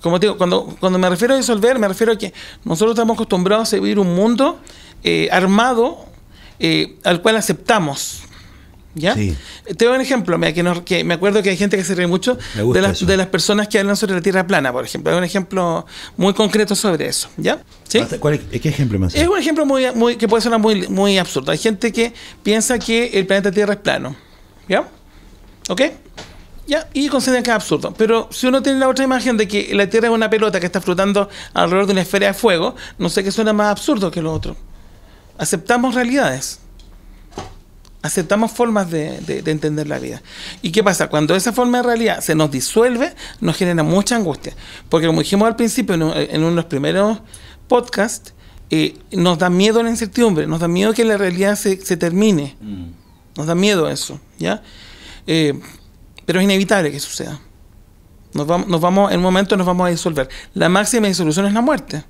B: Como digo, cuando, cuando me refiero a disolver, me refiero a que nosotros estamos acostumbrados a vivir un mundo eh, armado eh, al cual aceptamos. ¿Ya? Te doy un ejemplo, mira, que, que, me acuerdo que hay gente que se ríe mucho de, de, las personas que hablan sobre la Tierra plana, por ejemplo. Hay un ejemplo muy concreto sobre eso, ¿ya? ¿Sí?
A: ¿Qué ejemplo más?
B: Es un ejemplo muy, que puede sonar muy, muy absurdo. Hay gente que piensa que el planeta Tierra es plano. ¿Ya? ¿Ok? ¿Ya? Y consideran que es absurdo. Pero si uno tiene la otra imagen de que la Tierra es una pelota que está flotando alrededor de una esfera de fuego, no sé qué suena más absurdo que lo otro. Aceptamos realidades. Aceptamos formas de, entender la vida. ¿Y qué pasa? Cuando esa forma de realidad se nos disuelve, nos genera mucha angustia. Porque como dijimos al principio, en, uno de los primeros podcasts, eh, nos da miedo la incertidumbre, nos da miedo que la realidad se, termine. Mm. Nos da miedo eso, ¿ya? Eh, pero es inevitable que suceda. Nos vamos, nos vamos, en un momento nos vamos a disolver. La máxima disolución es la muerte,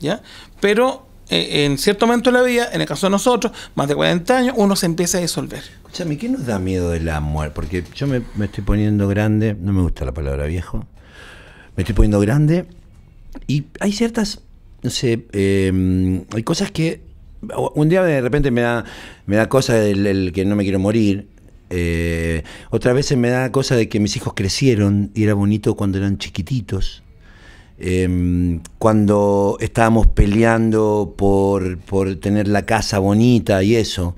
B: ¿ya? Pero eh, en cierto momento de la vida, en el caso de nosotros, más de 40 años, uno se empieza a disolver. Escúchame, ¿qué nos da miedo de la muerte? Porque
A: yo me, estoy poniendo grande, no me gusta la palabra viejo, me estoy poniendo grande y hay ciertas, no sé, eh, hay cosas que un día de repente me da, me da cosa el que no me quiero morir. Eh, otras veces me da cosa de que mis hijos crecieron y era bonito cuando eran chiquititos. Em, cuando estábamos peleando por, tener la casa bonita y eso,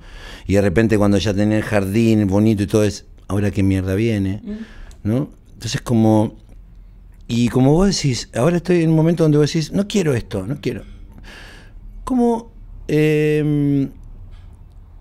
A: y de repente cuando ya tenía el jardín bonito y todo es, ahora qué mierda viene, mm. ¿no? Entonces como, y como vos decís, ahora estoy en un momento donde vos decís, no quiero esto, no quiero. cómo Em,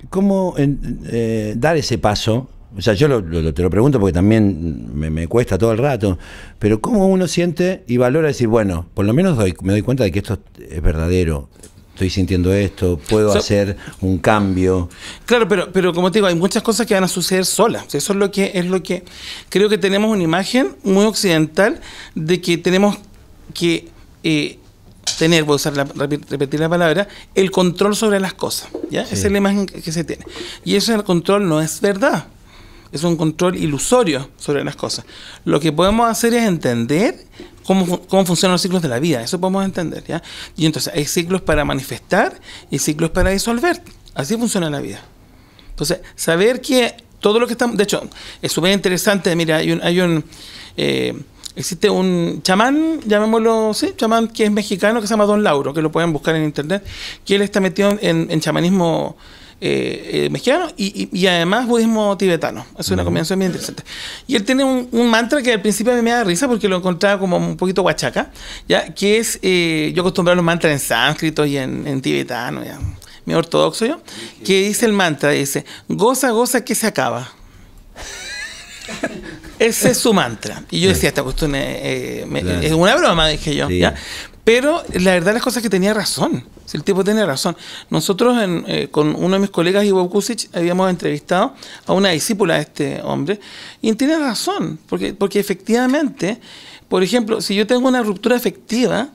A: ¿cómo eh, dar ese paso? O sea, yo te lo pregunto porque también me, cuesta todo el rato, pero ¿cómo uno siente y valora decir, bueno, por lo menos me doy cuenta de que esto es verdadero? Estoy sintiendo esto, puedo hacer un cambio.
B: Claro, pero, pero como te digo, hay muchas cosas que van a suceder solas. Eso es lo que es lo que creo que tenemos una imagen muy occidental de que tenemos que eh, tener, voy a repetir la palabra, el control sobre las cosas. ¿ya? Esa es la imagen que se tiene. Y ese control no es verdad. Es un control ilusorio sobre las cosas. Lo que podemos hacer es entender cómo, funcionan los ciclos de la vida. Eso podemos entender. ¿ya? Y entonces hay ciclos para manifestar y ciclos para disolver. Así funciona la vida. Entonces, saber que todo lo que estamos... De hecho, es súper interesante. Mira, hay un... Hay un eh, Existe un chamán, llamémoslo, sí, chamán que es mexicano, que se llama Don Lauro, que lo pueden buscar en internet, que él está metido en, chamanismo eh, eh, mexicano y, además budismo tibetano. Es una combinación bien interesante. Y él tiene un, mantra que al principio a mí me da risa porque lo encontraba como un poquito guachaca. ¿ya? que es, eh, yo a los mantras en sánscrito y en, tibetano, ya, mi ortodoxo yo, que dice el mantra, dice, goza, goza que se acaba. Ese es su mantra. Y yo decía, esta cuestión eh, es, una broma, dije yo. Pero la verdad las cosas es que tenía razón. Si el tipo tenía razón. Nosotros eh, con uno de mis colegas, Ivo Kusic, habíamos entrevistado a una discípula de este hombre. Y tiene razón, porque, porque efectivamente, por ejemplo, si yo tengo una ruptura efectiva,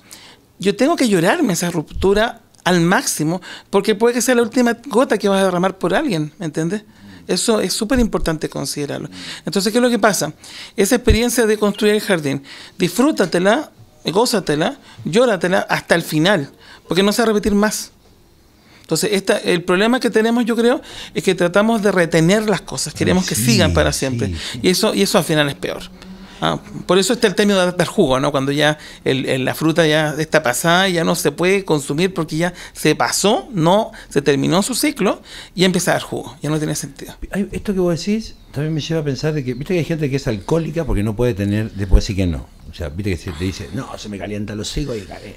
B: yo tengo que llorarme esa ruptura al máximo, porque puede que sea la última gota que vas a derramar por alguien, ¿me entiendes? Eso es súper importante considerarlo. Entonces, ¿qué es lo que pasa? Esa experiencia de construir el jardín, disfrútatela, gózatela, llóratela hasta el final, porque no se va a repetir más. Entonces, esta, el problema que tenemos, yo creo, es que tratamos de retener las cosas, queremos que sigan para siempre. Y, eso, y eso al final es peor. Ah, por eso está el término de dar jugo, ¿no? Cuando ya la fruta ya está pasada, ya no se puede consumir porque ya se pasó, no se terminó su ciclo y empieza a dar jugo, ya no tiene sentido.
A: Esto que vos decís también me lleva a pensar de que, viste que hay gente que es alcohólica porque no puede tener, después sí que no. O sea, viste que se te dice, no, se me calienta los higos y cae.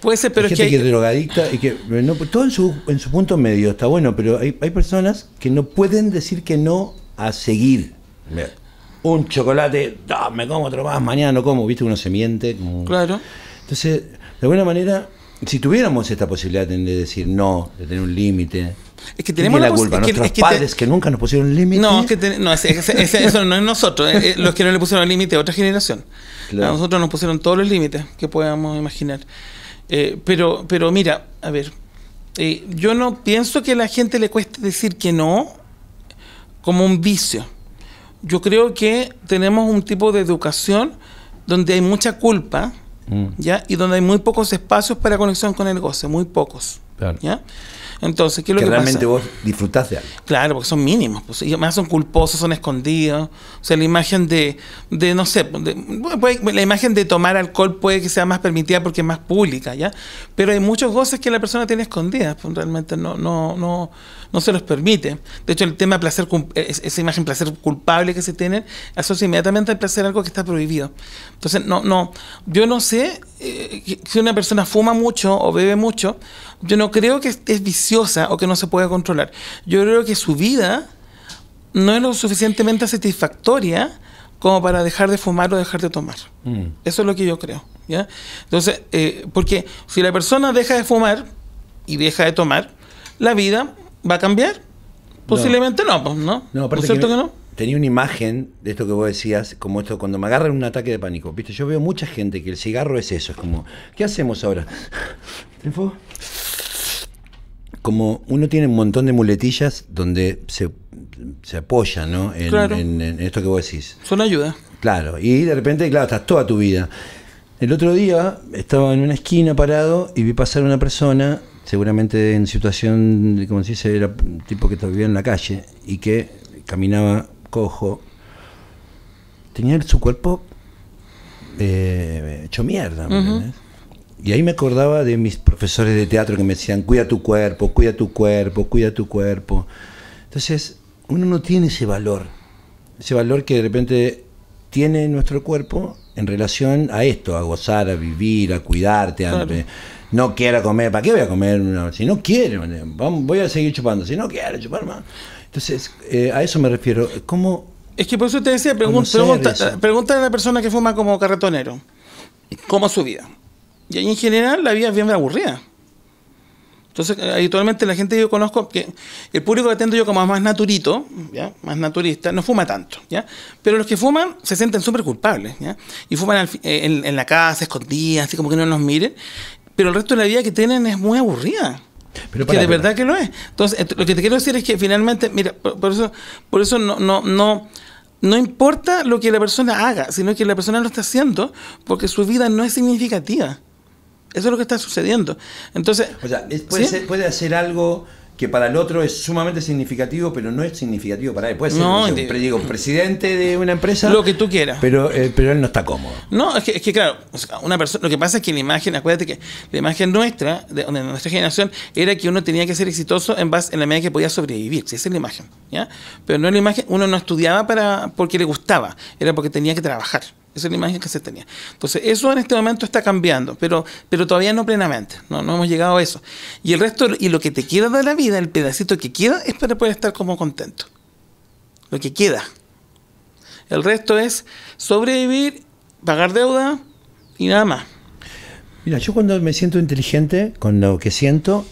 A: Puede ser, pero es que, hay... que es drogadicta y que no, todo en su, punto medio está bueno, pero hay personas que no pueden decir que no a seguir un chocolate, me como otro más, mañana no como, viste, uno se miente. Claro. Entonces, de alguna manera, si tuviéramos esta posibilidad de decir no, de tener un límite, es que tenemos la, culpa? Nuestros padres que nunca nos pusieron límite. No, es que no, es, eso no es
B: nosotros, eh, eh, los que no le pusieron límite, a otra generación. A nosotros nos pusieron todos los límites que podamos imaginar. Eh, pero, pero mira, a ver, yo no pienso que a la gente le cueste decir que no como un vicio yo creo que tenemos un tipo de educación donde hay mucha culpa, mm. ¿ya? Y donde hay muy pocos espacios para conexión con el goce, muy pocos. Claro. ¿ya? Entonces, ¿qué es que, realmente vos disfrutás algo. Claro, porque son mínimos. Pues, y además son culposos, son escondidos. O sea, la imagen de, de no sé, la imagen de tomar alcohol puede que sea más permitida porque es más pública, ¿ya? Pero hay muchos goces que la persona tiene escondidas. Pues, realmente no, no, no, no se los permite. De hecho, el tema placer, e-, esa imagen placer culpable que se tiene, asocia inmediatamente al placer algo que está prohibido. Entonces, no, no, yo no sé eh, si una persona fuma mucho o bebe mucho, yo no creo que es viciosa o que no se pueda controlar. Yo creo que su vida no es lo suficientemente satisfactoria como para dejar de fumar o dejar de tomar. Mm. Eso es lo que yo creo. ¿ya? Entonces, eh, porque si la persona deja de fumar y deja de tomar, la vida ¿Va a cambiar? Posiblemente no, pues, no No, ¿Por cierto que, no?
A: Tenía una imagen de esto que vos decías, como esto, cuando me agarran un ataque de pánico. Viste, yo veo mucha gente que el cigarro es eso, es como, ¿qué hacemos ahora? Como uno tiene un montón de muletillas donde se, apoya, ¿no? claro. en, en esto que vos decís. Son ayuda. Claro, y de repente, claro, estás toda tu vida. El otro día estaba en una esquina parado y vi pasar una persona seguramente en situación, como se dice, era un tipo que vivía en la calle y que caminaba cojo, tenía su cuerpo eh, hecho mierda. Y ahí me acordaba de mis profesores de teatro que me decían, cuida tu cuerpo, cuida tu cuerpo, cuida tu cuerpo. Entonces, uno no tiene ese valor, ese valor que de repente tiene nuestro cuerpo en relación a esto, a gozar, a vivir, a cuidarte, a, no quiera comer, ¿para qué voy a comer? si no quiere, voy a seguir chupando. Si no quiere chupar más. Entonces, eh, a eso me refiero.
B: Es que por eso te decía, pregunta, pregunta, a la persona que fuma como carretonero, ¿cómo es su vida? Y ahí en general la vida es bien aburrida. Entonces, eh, habitualmente la gente que yo conozco, que el público que atendo yo como más naturito, ¿ya? más naturista, no fuma tanto. ¿ya? Pero los que fuman se sienten súper culpables. Y fuman eh, en, en, la casa, escondidas, así como que no nos miren pero el resto de la vida que tienen es muy aburrida. que de verdad que lo es. Entonces, eh, lo que te quiero decir es que finalmente, mira, por, eso, por eso no, no, no, no importa lo que la persona haga, sino que la persona lo está haciendo porque su vida no es significativa. Eso es lo que está sucediendo. Entonces. O sea, puede, ser, puede hacer algo que para
A: el otro es sumamente significativo, pero no es significativo para él. Puede ser
B: digo, presidente de una empresa. Lo que tú quieras.
A: Pero, eh, pero él no está cómodo.
B: No, es que, es que claro, una persona, lo que pasa es que la imagen, acuérdate que la imagen nuestra, de, nuestra generación, era que uno tenía que ser exitoso en base en la medida que podía sobrevivir. Esa es la imagen. ¿ya? Pero no la imagen, uno no estudiaba para porque le gustaba, era porque tenía que trabajar. Esa es la imagen que se tenía. Entonces, eso en este momento está cambiando, pero, pero todavía no plenamente. No, hemos llegado a eso. Y el resto, y lo que te queda de la vida, el pedacito que queda, es para poder estar como contento. Lo que queda. El resto es sobrevivir, pagar deuda y nada más.
A: Mira, yo cuando me siento inteligente, con lo que siento,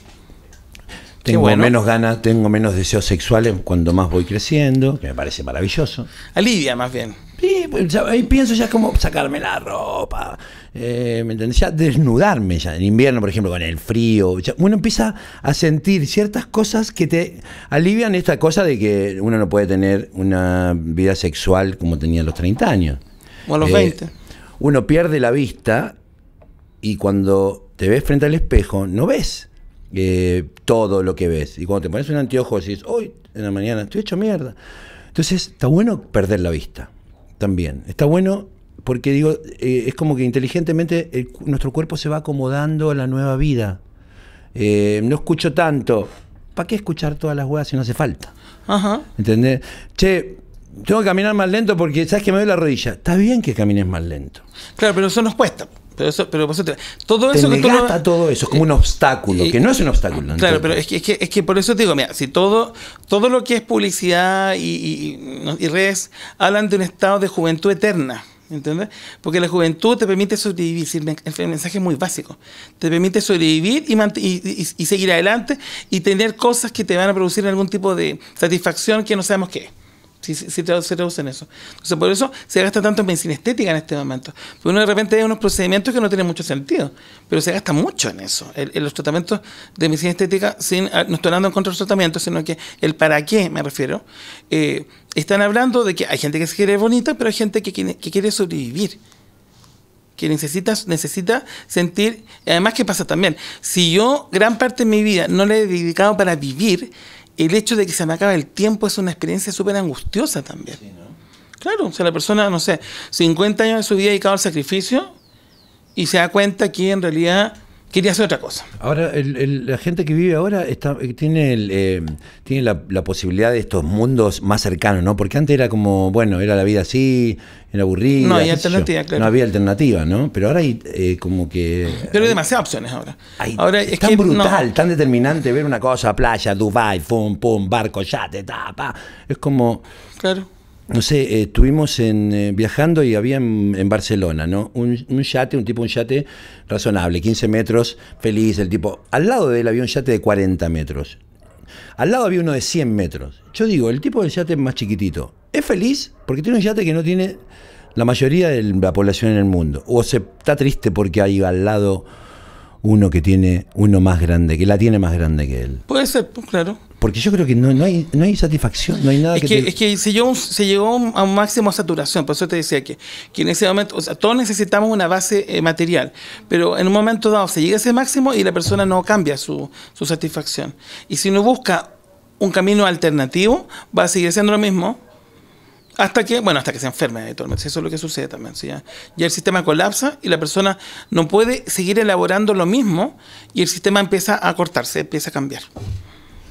A: tengo menos ganas, tengo menos deseos sexuales cuando más voy creciendo, que me parece maravilloso. Alivia más bien. Sí, ahí pienso ya como sacarme la ropa, eh, ¿me entendés? Ya desnudarme ya en invierno, por ejemplo, con el frío. uno empieza a sentir ciertas cosas que te alivian esta cosa de que uno no puede tener una vida sexual como tenía a los 30 años. O a los 20. Eh, uno pierde la vista y cuando te ves frente al espejo no ves eh, todo lo que ves. Y cuando te pones un anteojo decís, hoy en la mañana estoy hecho mierda. Entonces está bueno perder la vista también. Está bueno porque digo, eh, es como que inteligentemente nuestro cuerpo se va acomodando a la nueva vida. Eh, no escucho tanto. ¿Para qué escuchar todas las weas si no hace falta? Ajá. ¿Entendés? Che, tengo que caminar más lento porque sabes que me duele la rodilla. Está bien que camines más lento.
B: Claro, pero eso nos cuesta. Pero eso, pero todo eso que
A: todo eso, es como eh, un obstáculo, que no es un eh, obstáculo. Claro,
B: pero es que, es que, es que por eso te digo, mira, si todo, todo lo que es publicidad y, y, redes hablan de un estado de juventud eterna. ¿entendés? Porque la juventud te permite sobrevivir, el mensaje es muy básico, te permite sobrevivir y, y, y seguir adelante y tener cosas que te van a producir algún tipo de satisfacción que no sabemos qué es si se traduce en eso. Entonces, por eso se gasta tanto en medicina estética en este momento. Porque uno de repente hay unos procedimientos que no tienen mucho sentido, pero se gasta mucho en eso. En, los tratamientos de medicina estética, sin, ah, no estoy hablando en contra de los tratamientos, sino que el para qué, me refiero, eh, están hablando de que hay gente que se quiere bonita, pero hay gente que, quiere, que quiere sobrevivir. Que necesita, necesita sentir. Además, ¿qué pasa también? Si yo gran parte de mi vida no le he dedicado para vivir, el hecho de que se me acabe el tiempo es una experiencia súper angustiosa también. Claro, o sea, la persona, no sé, 50 años de su vida dedicado al sacrificio y se da cuenta que en realidad quería hacer otra cosa.
A: Ahora, la gente que vive ahora está, eh, tiene, el, eh, tiene la, posibilidad de estos mundos más cercanos, ¿no? Porque antes era como, bueno, era la vida así, era aburrida. No había alternativa, No había alternativa, ¿no? Pero ahora hay eh, como que...
B: Pero hay demasiadas opciones ahora. ahora es, tan brutal,
A: tan determinante ver una cosa, playa, Dubai, pum, pum, barco, ya te tapa. Es como... Claro no sé, eh, estuvimos en, eh, viajando y había en, Barcelona, ¿no? Un, yate, un tipo, un yate razonable, 15 metros, feliz, el tipo. Al lado de él había un yate de 40 metros. Al lado había uno de 100 metros. Yo digo, el tipo del yate más chiquitito, es feliz porque tiene un yate que no tiene la mayoría de la población en el mundo. O se está triste porque hay al lado uno que tiene uno más grande, que la tiene más grande que él.
B: Puede ser, claro.
A: Porque yo creo que no, hay, satisfacción, no hay nada es que, Es
B: que se llegó, a un máximo de saturación, por eso te decía que, en ese momento, o sea, todos necesitamos una base eh, material, pero en un momento dado se llega a ese máximo y la persona no cambia su, satisfacción. Y si no busca un camino alternativo, va a seguir siendo lo mismo, hasta que, bueno, hasta que se enferme Eso es lo que sucede también. Ya, el sistema colapsa y la persona no puede seguir elaborando lo mismo y el sistema empieza a cortarse, empieza a cambiar.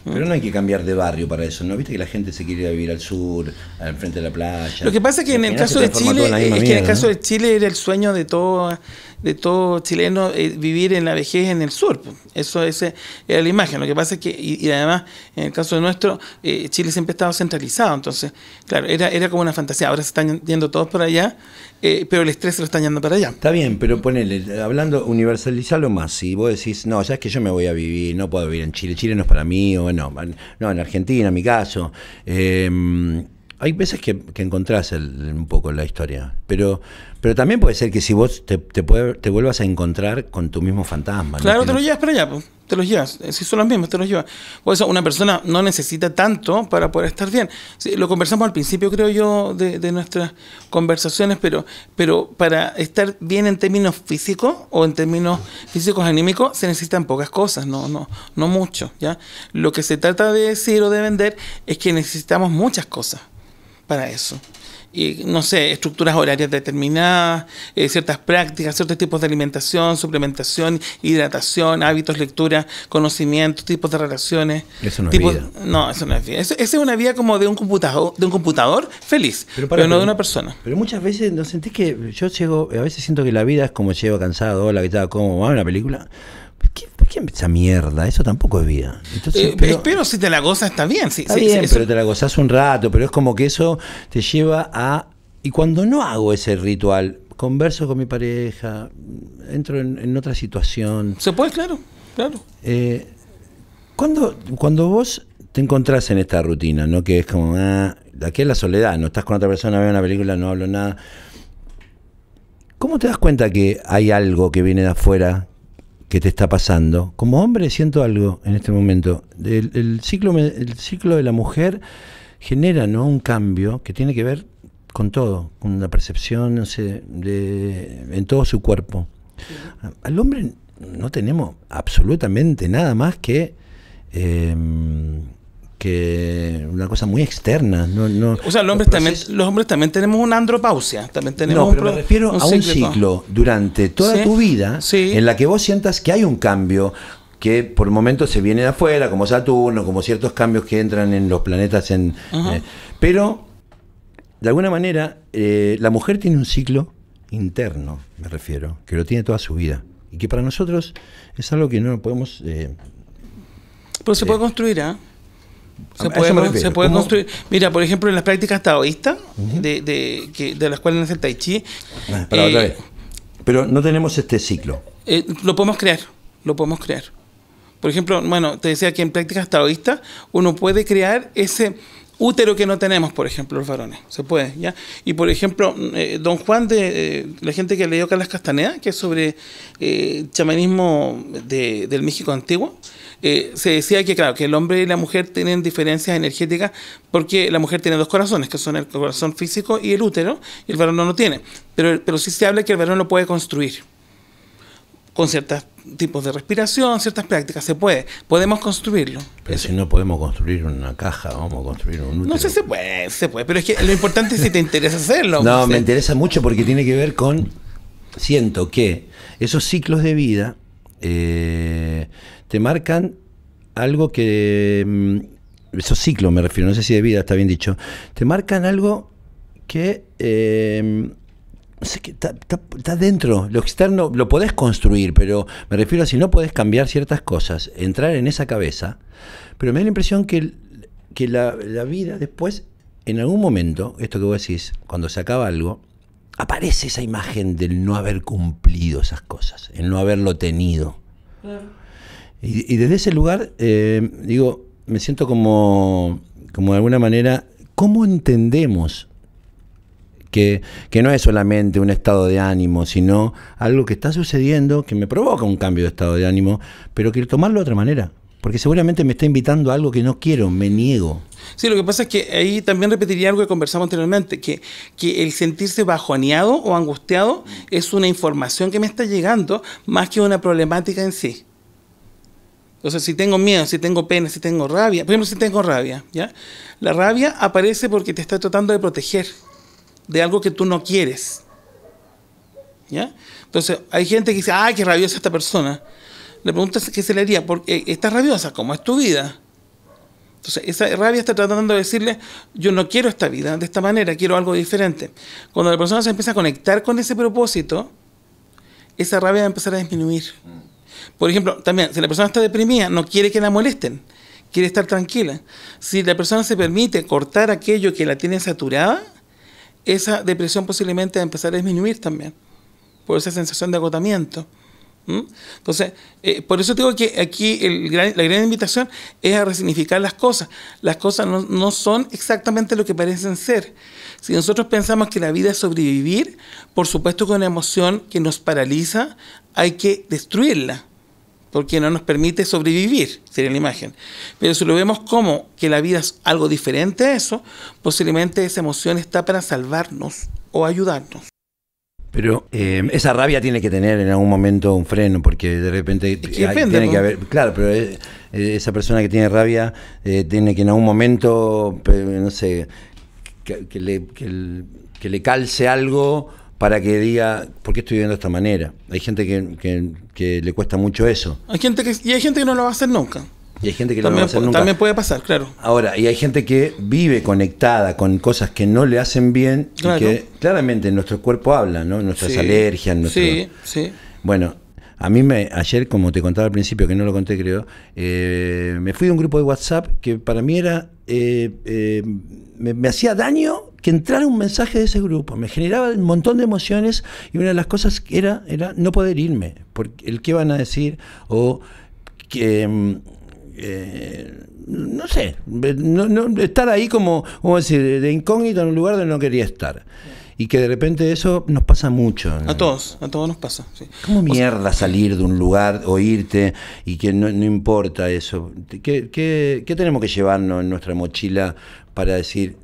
B: Pero no hay que
A: cambiar de barrio para eso, ¿no? Viste que la gente se quiere vivir al sur, al frente de la playa. Lo que pasa es que en el caso de Chile, en el caso
B: de Chile era el sueño de todo, de todo chileno eh, vivir en la vejez en el sur. Pues. Eso ese era la imagen. Lo que pasa es que, y, además, en el caso de nuestro, eh, Chile siempre ha estado centralizado. Entonces, claro, era, era como una fantasía. Ahora se están yendo todos por allá eh, pero el estrés se lo está yendo para allá. Está bien, pero ponele, hablando,
A: universalizarlo más. Si vos decís, no, ya es que yo me voy a vivir, no puedo vivir en Chile, Chile no es para mí, o no, no en Argentina, en mi caso. Em, hay veces que, que encontrás un poco la historia, pero, pero también puede ser que si vos te, te, vuelvas a encontrar con tu mismo fantasma. Claro, te lo llevas
B: para allá. Pues te los llevas. Eh, si son los mismos, te los lleva, Por eso una persona no necesita tanto para poder estar bien. lo conversamos al principio, creo yo, de, nuestras conversaciones, pero, pero para estar bien en términos físicos o en términos físicos anímicos se necesitan pocas cosas, no, no, no mucho. ¿ya? Lo que se trata de decir o de vender es que necesitamos muchas cosas para eso no sé, estructuras horarias determinadas, eh, ciertas prácticas, ciertos tipos de alimentación, suplementación, hidratación, hábitos, lectura, conocimientos, tipos de relaciones.
A: Eso no es vida.
B: No, eso no es vida. Esa es una vida como de un computador, de un computador feliz, pero, no de una persona.
A: Pero muchas veces no sentís que yo llego, a veces siento que la vida es como llego cansado, la que como, va una película esa mierda? Eso tampoco es vida. Eh, pero, si te la gozas está bien. sí está pero te la gozas un rato, pero es como que eso te lleva a... Y cuando no hago ese ritual, converso con mi pareja, entro en, otra situación. Se puede, claro, claro. Eh, cuando, cuando vos te encontrás en esta rutina, ¿no? Que es como, ah, aquí es la soledad, no estás con otra persona, veo una película, no hablo nada. ¿Cómo te das cuenta que hay algo que viene de afuera que te está pasando. Como hombre siento algo en este momento. El, ciclo, el ciclo de la mujer genera ¿no? un cambio que tiene que ver con todo, con la percepción de, en todo su cuerpo. Al hombre no tenemos absolutamente nada más que eh, que una cosa muy externa. No, o
B: sea, los hombres, también, los hombres también tenemos una andropausia. También tenemos me refiero a un ciclo,
A: durante toda tu vida en la que vos sientas que hay un cambio que por momentos se viene de afuera, como Saturno, como ciertos cambios que entran en los planetas. En, eh, pero, de alguna manera, eh, la mujer tiene un ciclo interno, me refiero, que lo tiene toda su vida. Y que para nosotros es algo que no podemos... Eh,
B: pero se puede construir, ¿ah?
A: Se puede, construir.
B: Mira, por ejemplo, en las prácticas taoístas, de, las cuales nace el Tai Chi. Ah, eh,
A: Pero no tenemos este ciclo.
B: Eh, lo podemos crear, lo podemos crear. Por ejemplo, bueno, te decía que en prácticas taoístas uno puede crear ese útero que no tenemos, por ejemplo, los varones. Se puede, ¿ya? Y por ejemplo, eh, Don Juan, de la gente que leyó Carlos Castaneda, que es sobre eh, chamanismo del México antiguo, eh, se decía que, claro, que el hombre y la mujer tienen diferencias energéticas porque la mujer tiene dos corazones, que son el corazón físico y el útero, y el varón no lo tiene. Pero, pero sí se habla que el varón lo puede construir con ciertos tipos de respiración, ciertas prácticas, se puede, podemos construirlo.
A: Pero si no podemos construir una caja, vamos a construir un útero.
B: No sé, se puede, se puede, pero es que lo importante es si te interesa hacerlo. No, me
A: interesa mucho porque tiene que ver con, siento que esos ciclos de vida eh, te marcan algo que, mm, esos ciclos me refiero, no sé si de vida está bien dicho, te marcan algo que... Em, no sé está, dentro. Lo externo lo podés construir, pero me refiero a si no podés cambiar ciertas cosas, entrar en esa cabeza. Pero me da la impresión que, que la, vida después, en algún momento, esto que vos decís, cuando se acaba algo, aparece esa imagen del no haber cumplido esas cosas, el no haberlo tenido. Claro. Y, desde ese lugar, eh, digo, me siento como, como de alguna manera, ¿cómo entendemos que, que, no es solamente un estado de ánimo, sino algo que está sucediendo que me provoca un cambio de estado de ánimo, pero que tomarlo de otra manera. Porque seguramente me está invitando a algo que no quiero, me niego.
B: Sí, lo que pasa es que ahí también repetiría algo que conversamos anteriormente, que, que el sentirse bajoneado o angustiado es una información que me está llegando más que una problemática en sí. Entonces, si tengo miedo, si tengo pena, si tengo rabia, por ejemplo, si tengo rabia, ¿ya? La rabia aparece porque te está tratando de proteger de algo que tú no quieres. ¿Ya? Entonces, hay gente que dice, ¡ay, qué rabiosa esta persona! Le preguntas, qué se le haría, porque eh, está rabiosa, como es tu vida. Entonces, esa rabia está tratando de decirle, yo no quiero esta vida de esta manera, quiero algo diferente. Cuando la persona se empieza a conectar con ese propósito, esa rabia va a empezar a disminuir. Mm. Por ejemplo, también, si la persona está deprimida, no quiere que la molesten, quiere estar tranquila. Si la persona se permite cortar aquello que la tiene saturada, esa depresión posiblemente va a empezar a disminuir también, por esa sensación de agotamiento. Entonces, eh, por eso digo que aquí la gran invitación es a resignificar las cosas. Las cosas no, no, son exactamente lo que parecen ser. Si nosotros pensamos que la vida es sobrevivir, por supuesto que una emoción que nos paraliza hay que destruirla porque no nos permite sobrevivir, sería la imagen. Pero si lo vemos como que la vida es algo diferente a eso, posiblemente esa emoción está para salvarnos o ayudarnos.
A: Pero eh, esa rabia tiene que tener en algún momento un freno, porque de repente tiene que haber. Claro, pero eh, eh, esa persona que tiene rabia tiene que en algún momento, no sé, que, le, que le calce algo para que diga, ¿por qué estoy viviendo de esta manera? Hay gente que, le cuesta mucho eso.
B: Hay gente que, y hay gente que no lo va a hacer nunca.
A: Y hay gente que también, lo va a hacer nunca.
B: También puede pasar, claro.
A: Ahora, y hay gente que vive conectada con cosas que no le hacen bien y que claramente nuestro cuerpo habla, ¿no? Nuestras alergias, nuestro... Sí, sí. Bueno, a mí me, ayer, como te contaba al principio, que no lo conté creo, eh, me fui de un grupo de WhatsApp que para mí era, eh, eh, me hacía daño que entrara un mensaje de ese grupo. Me generaba un montón de emociones y una de las cosas era, era no poder irme, porque el qué van a decir o que... Mm, eh, no sé, estar ahí como, a decir, de incógnito en un lugar donde no quería estar. Y que de repente eso nos pasa mucho. A
B: todos, a todos nos pasa. ¿Cómo mierda salir de un
A: lugar o irte y que no, importa eso? qué, tenemos que llevarnos en nuestra mochila para decir,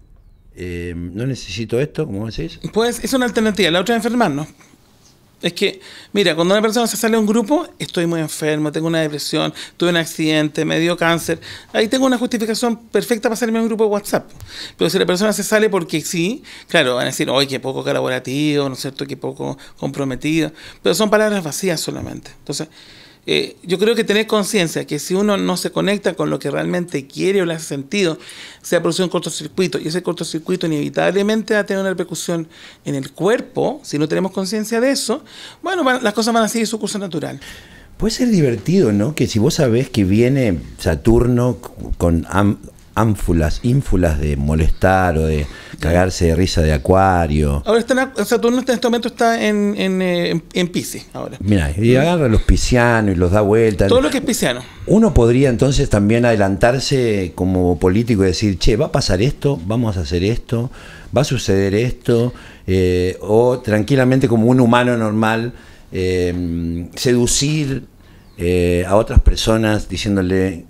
A: Em, no necesito esto, ¿cómo decís?
B: Pues es una alternativa, la otra es enfermarnos. Es que, mira, cuando una persona se sale de un grupo, estoy muy enfermo, tengo una depresión, tuve un accidente, me dio cáncer. Ahí tengo una justificación perfecta para salirme de un grupo de WhatsApp. Pero si la persona se sale porque sí, claro, van a decir, oye, qué poco colaborativo, ¿no es cierto?, qué poco comprometido. Pero son palabras vacías solamente. Entonces, eh, yo creo que tener conciencia que si uno no se conecta con lo que realmente quiere o le hace sentido, se ha producido un cortocircuito. Y ese cortocircuito inevitablemente va a tener una repercusión en el cuerpo. Si no tenemos conciencia de eso, bueno, las cosas van a seguir su curso natural.
A: Puede ser divertido, ¿no? Que si vos sabés que viene Saturno con ánfulas, ínfulas de molestar o de cagarse de risa de acuario.
B: Ahora está en, Saturno en este momento está en, en, eh, en, ahora.
A: Mira, y agarra a los piscianos y los da vuelta. Todo lo que es pisciano. Uno podría entonces también adelantarse como político y decir, che, va a pasar esto, vamos a hacer esto, va a suceder esto, eh, o tranquilamente como un humano normal, eh, seducir a otras personas diciéndole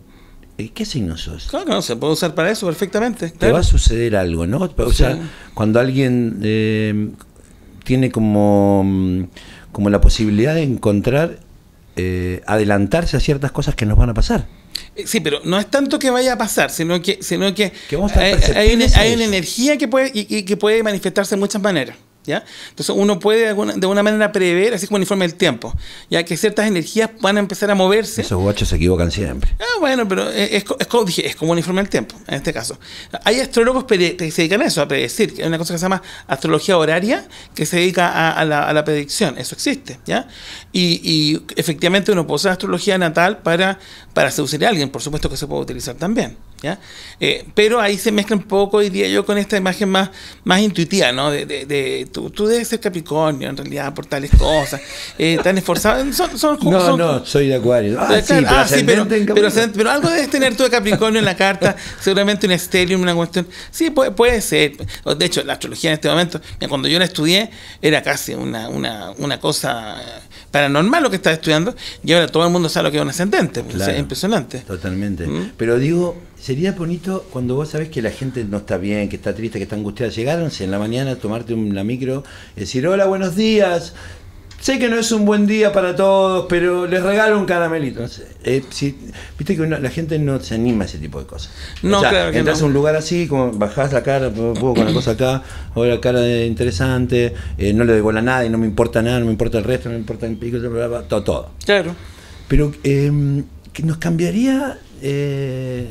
A: ¿Qué signo sos?
B: Claro, no, se puede usar para eso perfectamente. Te va a
A: suceder algo, ¿no? O sea, cuando alguien eh, tiene como, mm, como la posibilidad de encontrar, eh, adelantarse a ciertas cosas que nos van a pasar.
B: Eh, sí, pero no es tanto que vaya a pasar, sino que, sino que, hay, una, energía que puede, que puede manifestarse de muchas maneras. Entonces uno puede de alguna, manera prever, así como el informe del tiempo, ya que ciertas energías van a empezar a moverse.
A: Esos guachos se equivocan siempre.
B: Ah, bueno, pero es, como dije, es un informe tiempo, en este caso. Hay astrólogos que se dedican a eso, a predecir, hay una cosa que se llama astrología horaria, que se dedica a, la, predicción, eso existe, ¿ya? Y, efectivamente uno puede usar astrología natal para, para seducir a alguien, por supuesto que se puede utilizar también. Eh, pero ahí se mezcla un poco, diría yo, con esta imagen más, más intuitiva, ¿no? De, de, de tú, tú, debes ser Capricornio, en realidad, por tales cosas, eh, tan esforzado. no, no,
A: soy de Acuario. Ah, sí, ah, pero,
B: algo debes tener tú de Capricornio en la carta, seguramente un estelium, una cuestión. Sí, puede, puede, ser. De hecho, la astrología en este momento, cuando yo la estudié, era casi una, una, una cosa normal lo que estás estudiando y ahora todo el mundo sabe lo que es un ascendente. Pues, es
A: impresionante. Totalmente. ¿Mm? Pero digo, sería bonito cuando vos sabés que la gente no está bien, que está triste, que está angustiada, llegarse en la mañana, a tomarte una micro, decir, hola, buenos días, Sé que no es un buen día para todos, pero les regalo un caramelito. Eh, viste que la gente no se anima a ese tipo de cosas. No, claro que entras a un lugar así, como bajás la cara, pongo con la cosa acá, la cara de interesante, eh, no le doy bola a nadie, no me importa nada, no me importa el resto, no me importa el pico, todo, todo. Claro. Pero em, que nos cambiaría eh,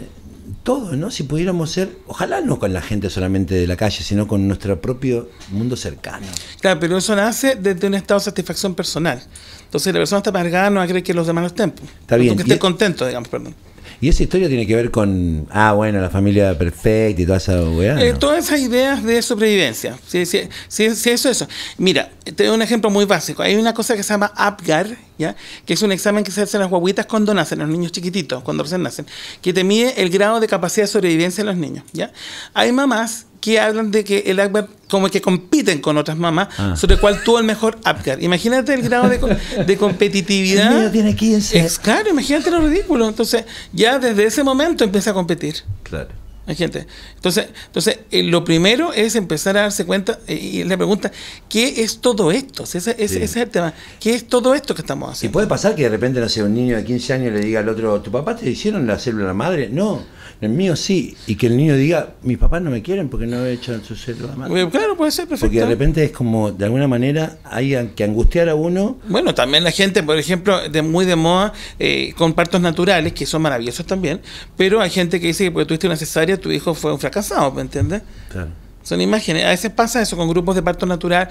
A: todos, ¿no? Si pudiéramos ser, ojalá no con la gente solamente de la calle, sino con nuestro propio mundo cercano.
B: Claro, pero eso nace desde un estado de satisfacción personal. Entonces la persona está amargada, no creer que los demás no estén. Está Que esté e- contento, digamos, perdón.
A: Y esa historia tiene que ver con, ah, bueno, la familia perfecta y toda esa weá. Eh,
B: todas esas ideas de sobrevivencia. Sí, sí, sí, eso, eso. Mira, te doy un ejemplo muy básico. Hay una cosa que se llama APGAR, ¿ya? que es un examen que se hace en las guaguitas cuando nacen, los niños chiquititos, cuando recién nacen, que te mide el grado de capacidad de sobrevivencia de los niños. ¿ya? Hay mamás que hablan de que el como que compiten con otras mamás ah. sobre cuál tuvo el mejor Apgar. Imagínate el grado de, competitividad. El tiene 15. Es claro, imagínate lo ridículo. Entonces, ya desde ese momento empieza a competir. Claro. gente Entonces, entonces eh, lo primero es empezar a darse cuenta eh, y le pregunta, ¿qué es todo esto? Ese, es el tema. ¿Qué es todo esto que estamos haciendo? Y puede pasar que de repente, no
A: un niño de 15 años le diga al otro, ¿tu papá te hicieron la célula madre? No el mío sí. Y que el niño diga, mis papás no me quieren porque no he hecho su célula madre. Eh,
B: claro, puede ser perfecto. Porque de
A: repente es como, de alguna manera, hay que angustiar a uno.
B: Bueno, también la gente, por ejemplo, de muy de moda, eh, con partos naturales, que son maravillosos también, pero hay gente que dice que porque tuviste una cesárea, tu hijo fue un fracasado, ¿me entiendes? Claro. Son imágenes. A veces pasa eso con grupos de parto natural.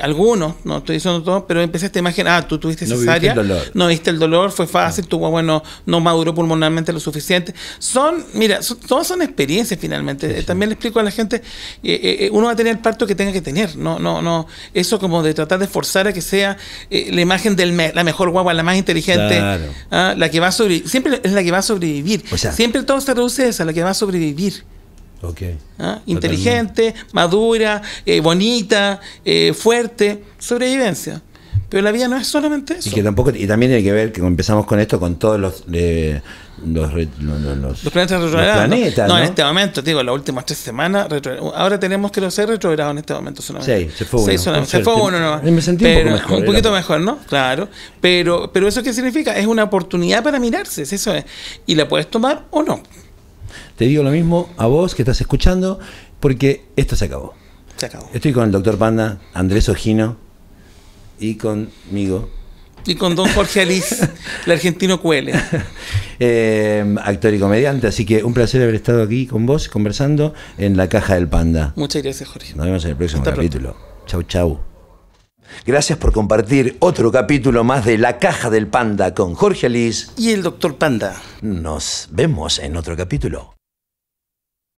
B: Algunos, no estoy diciendo todos, pero empecé esta imagen. Ah, tú tuviste cesárea. No viste el dolor. fue fácil, tu guagua no, maduró pulmonalmente lo suficiente. Son, mira, todas son experiencias finalmente. También le explico a la gente, eh, eh, eh, uno va a tener el parto que tenga que tener. No, no, no. Eso como de tratar de forzar a que sea la imagen del la mejor guagua, la más inteligente, ah, la que va a sobrevivir. Siempre es la que va a sobrevivir. Siempre todo se reduce a esa, la que va a sobrevivir. Okay. ¿Ah? Inteligente, madura, eh, bonita, eh, fuerte, sobrevivencia. Pero la vida no es solamente eso. Y que
A: tampoco también hay que ver que empezamos con esto con todos los eh, los, planetas retrogrados ¿no? en este
B: momento, digo, las últimas tres semanas, ahora tenemos que los ser retrogrados en este momento solamente. Sí, se fue uno. Se fue uno Me sentí un, poquito mejor, ¿no? Claro. Pero, pero eso qué significa? Es una oportunidad para mirarse, eso Y la puedes tomar o no.
A: Te digo lo mismo a vos que estás escuchando, porque esto se acabó. Se acabó. Estoy con el doctor Panda, Andrés Ojino y conmigo.
B: Y con don Jorge Alice, el argentino Cuele.
A: Eh, actor y comediante, así que un placer haber estado aquí con vos conversando en la caja del panda.
B: Muchas gracias, Jorge.
A: Nos vemos en el próximo capítulo. Chau, chau. Gracias por compartir otro capítulo más de La Caja del Panda con Jorge Alice y el Doctor Panda. Nos vemos en otro capítulo.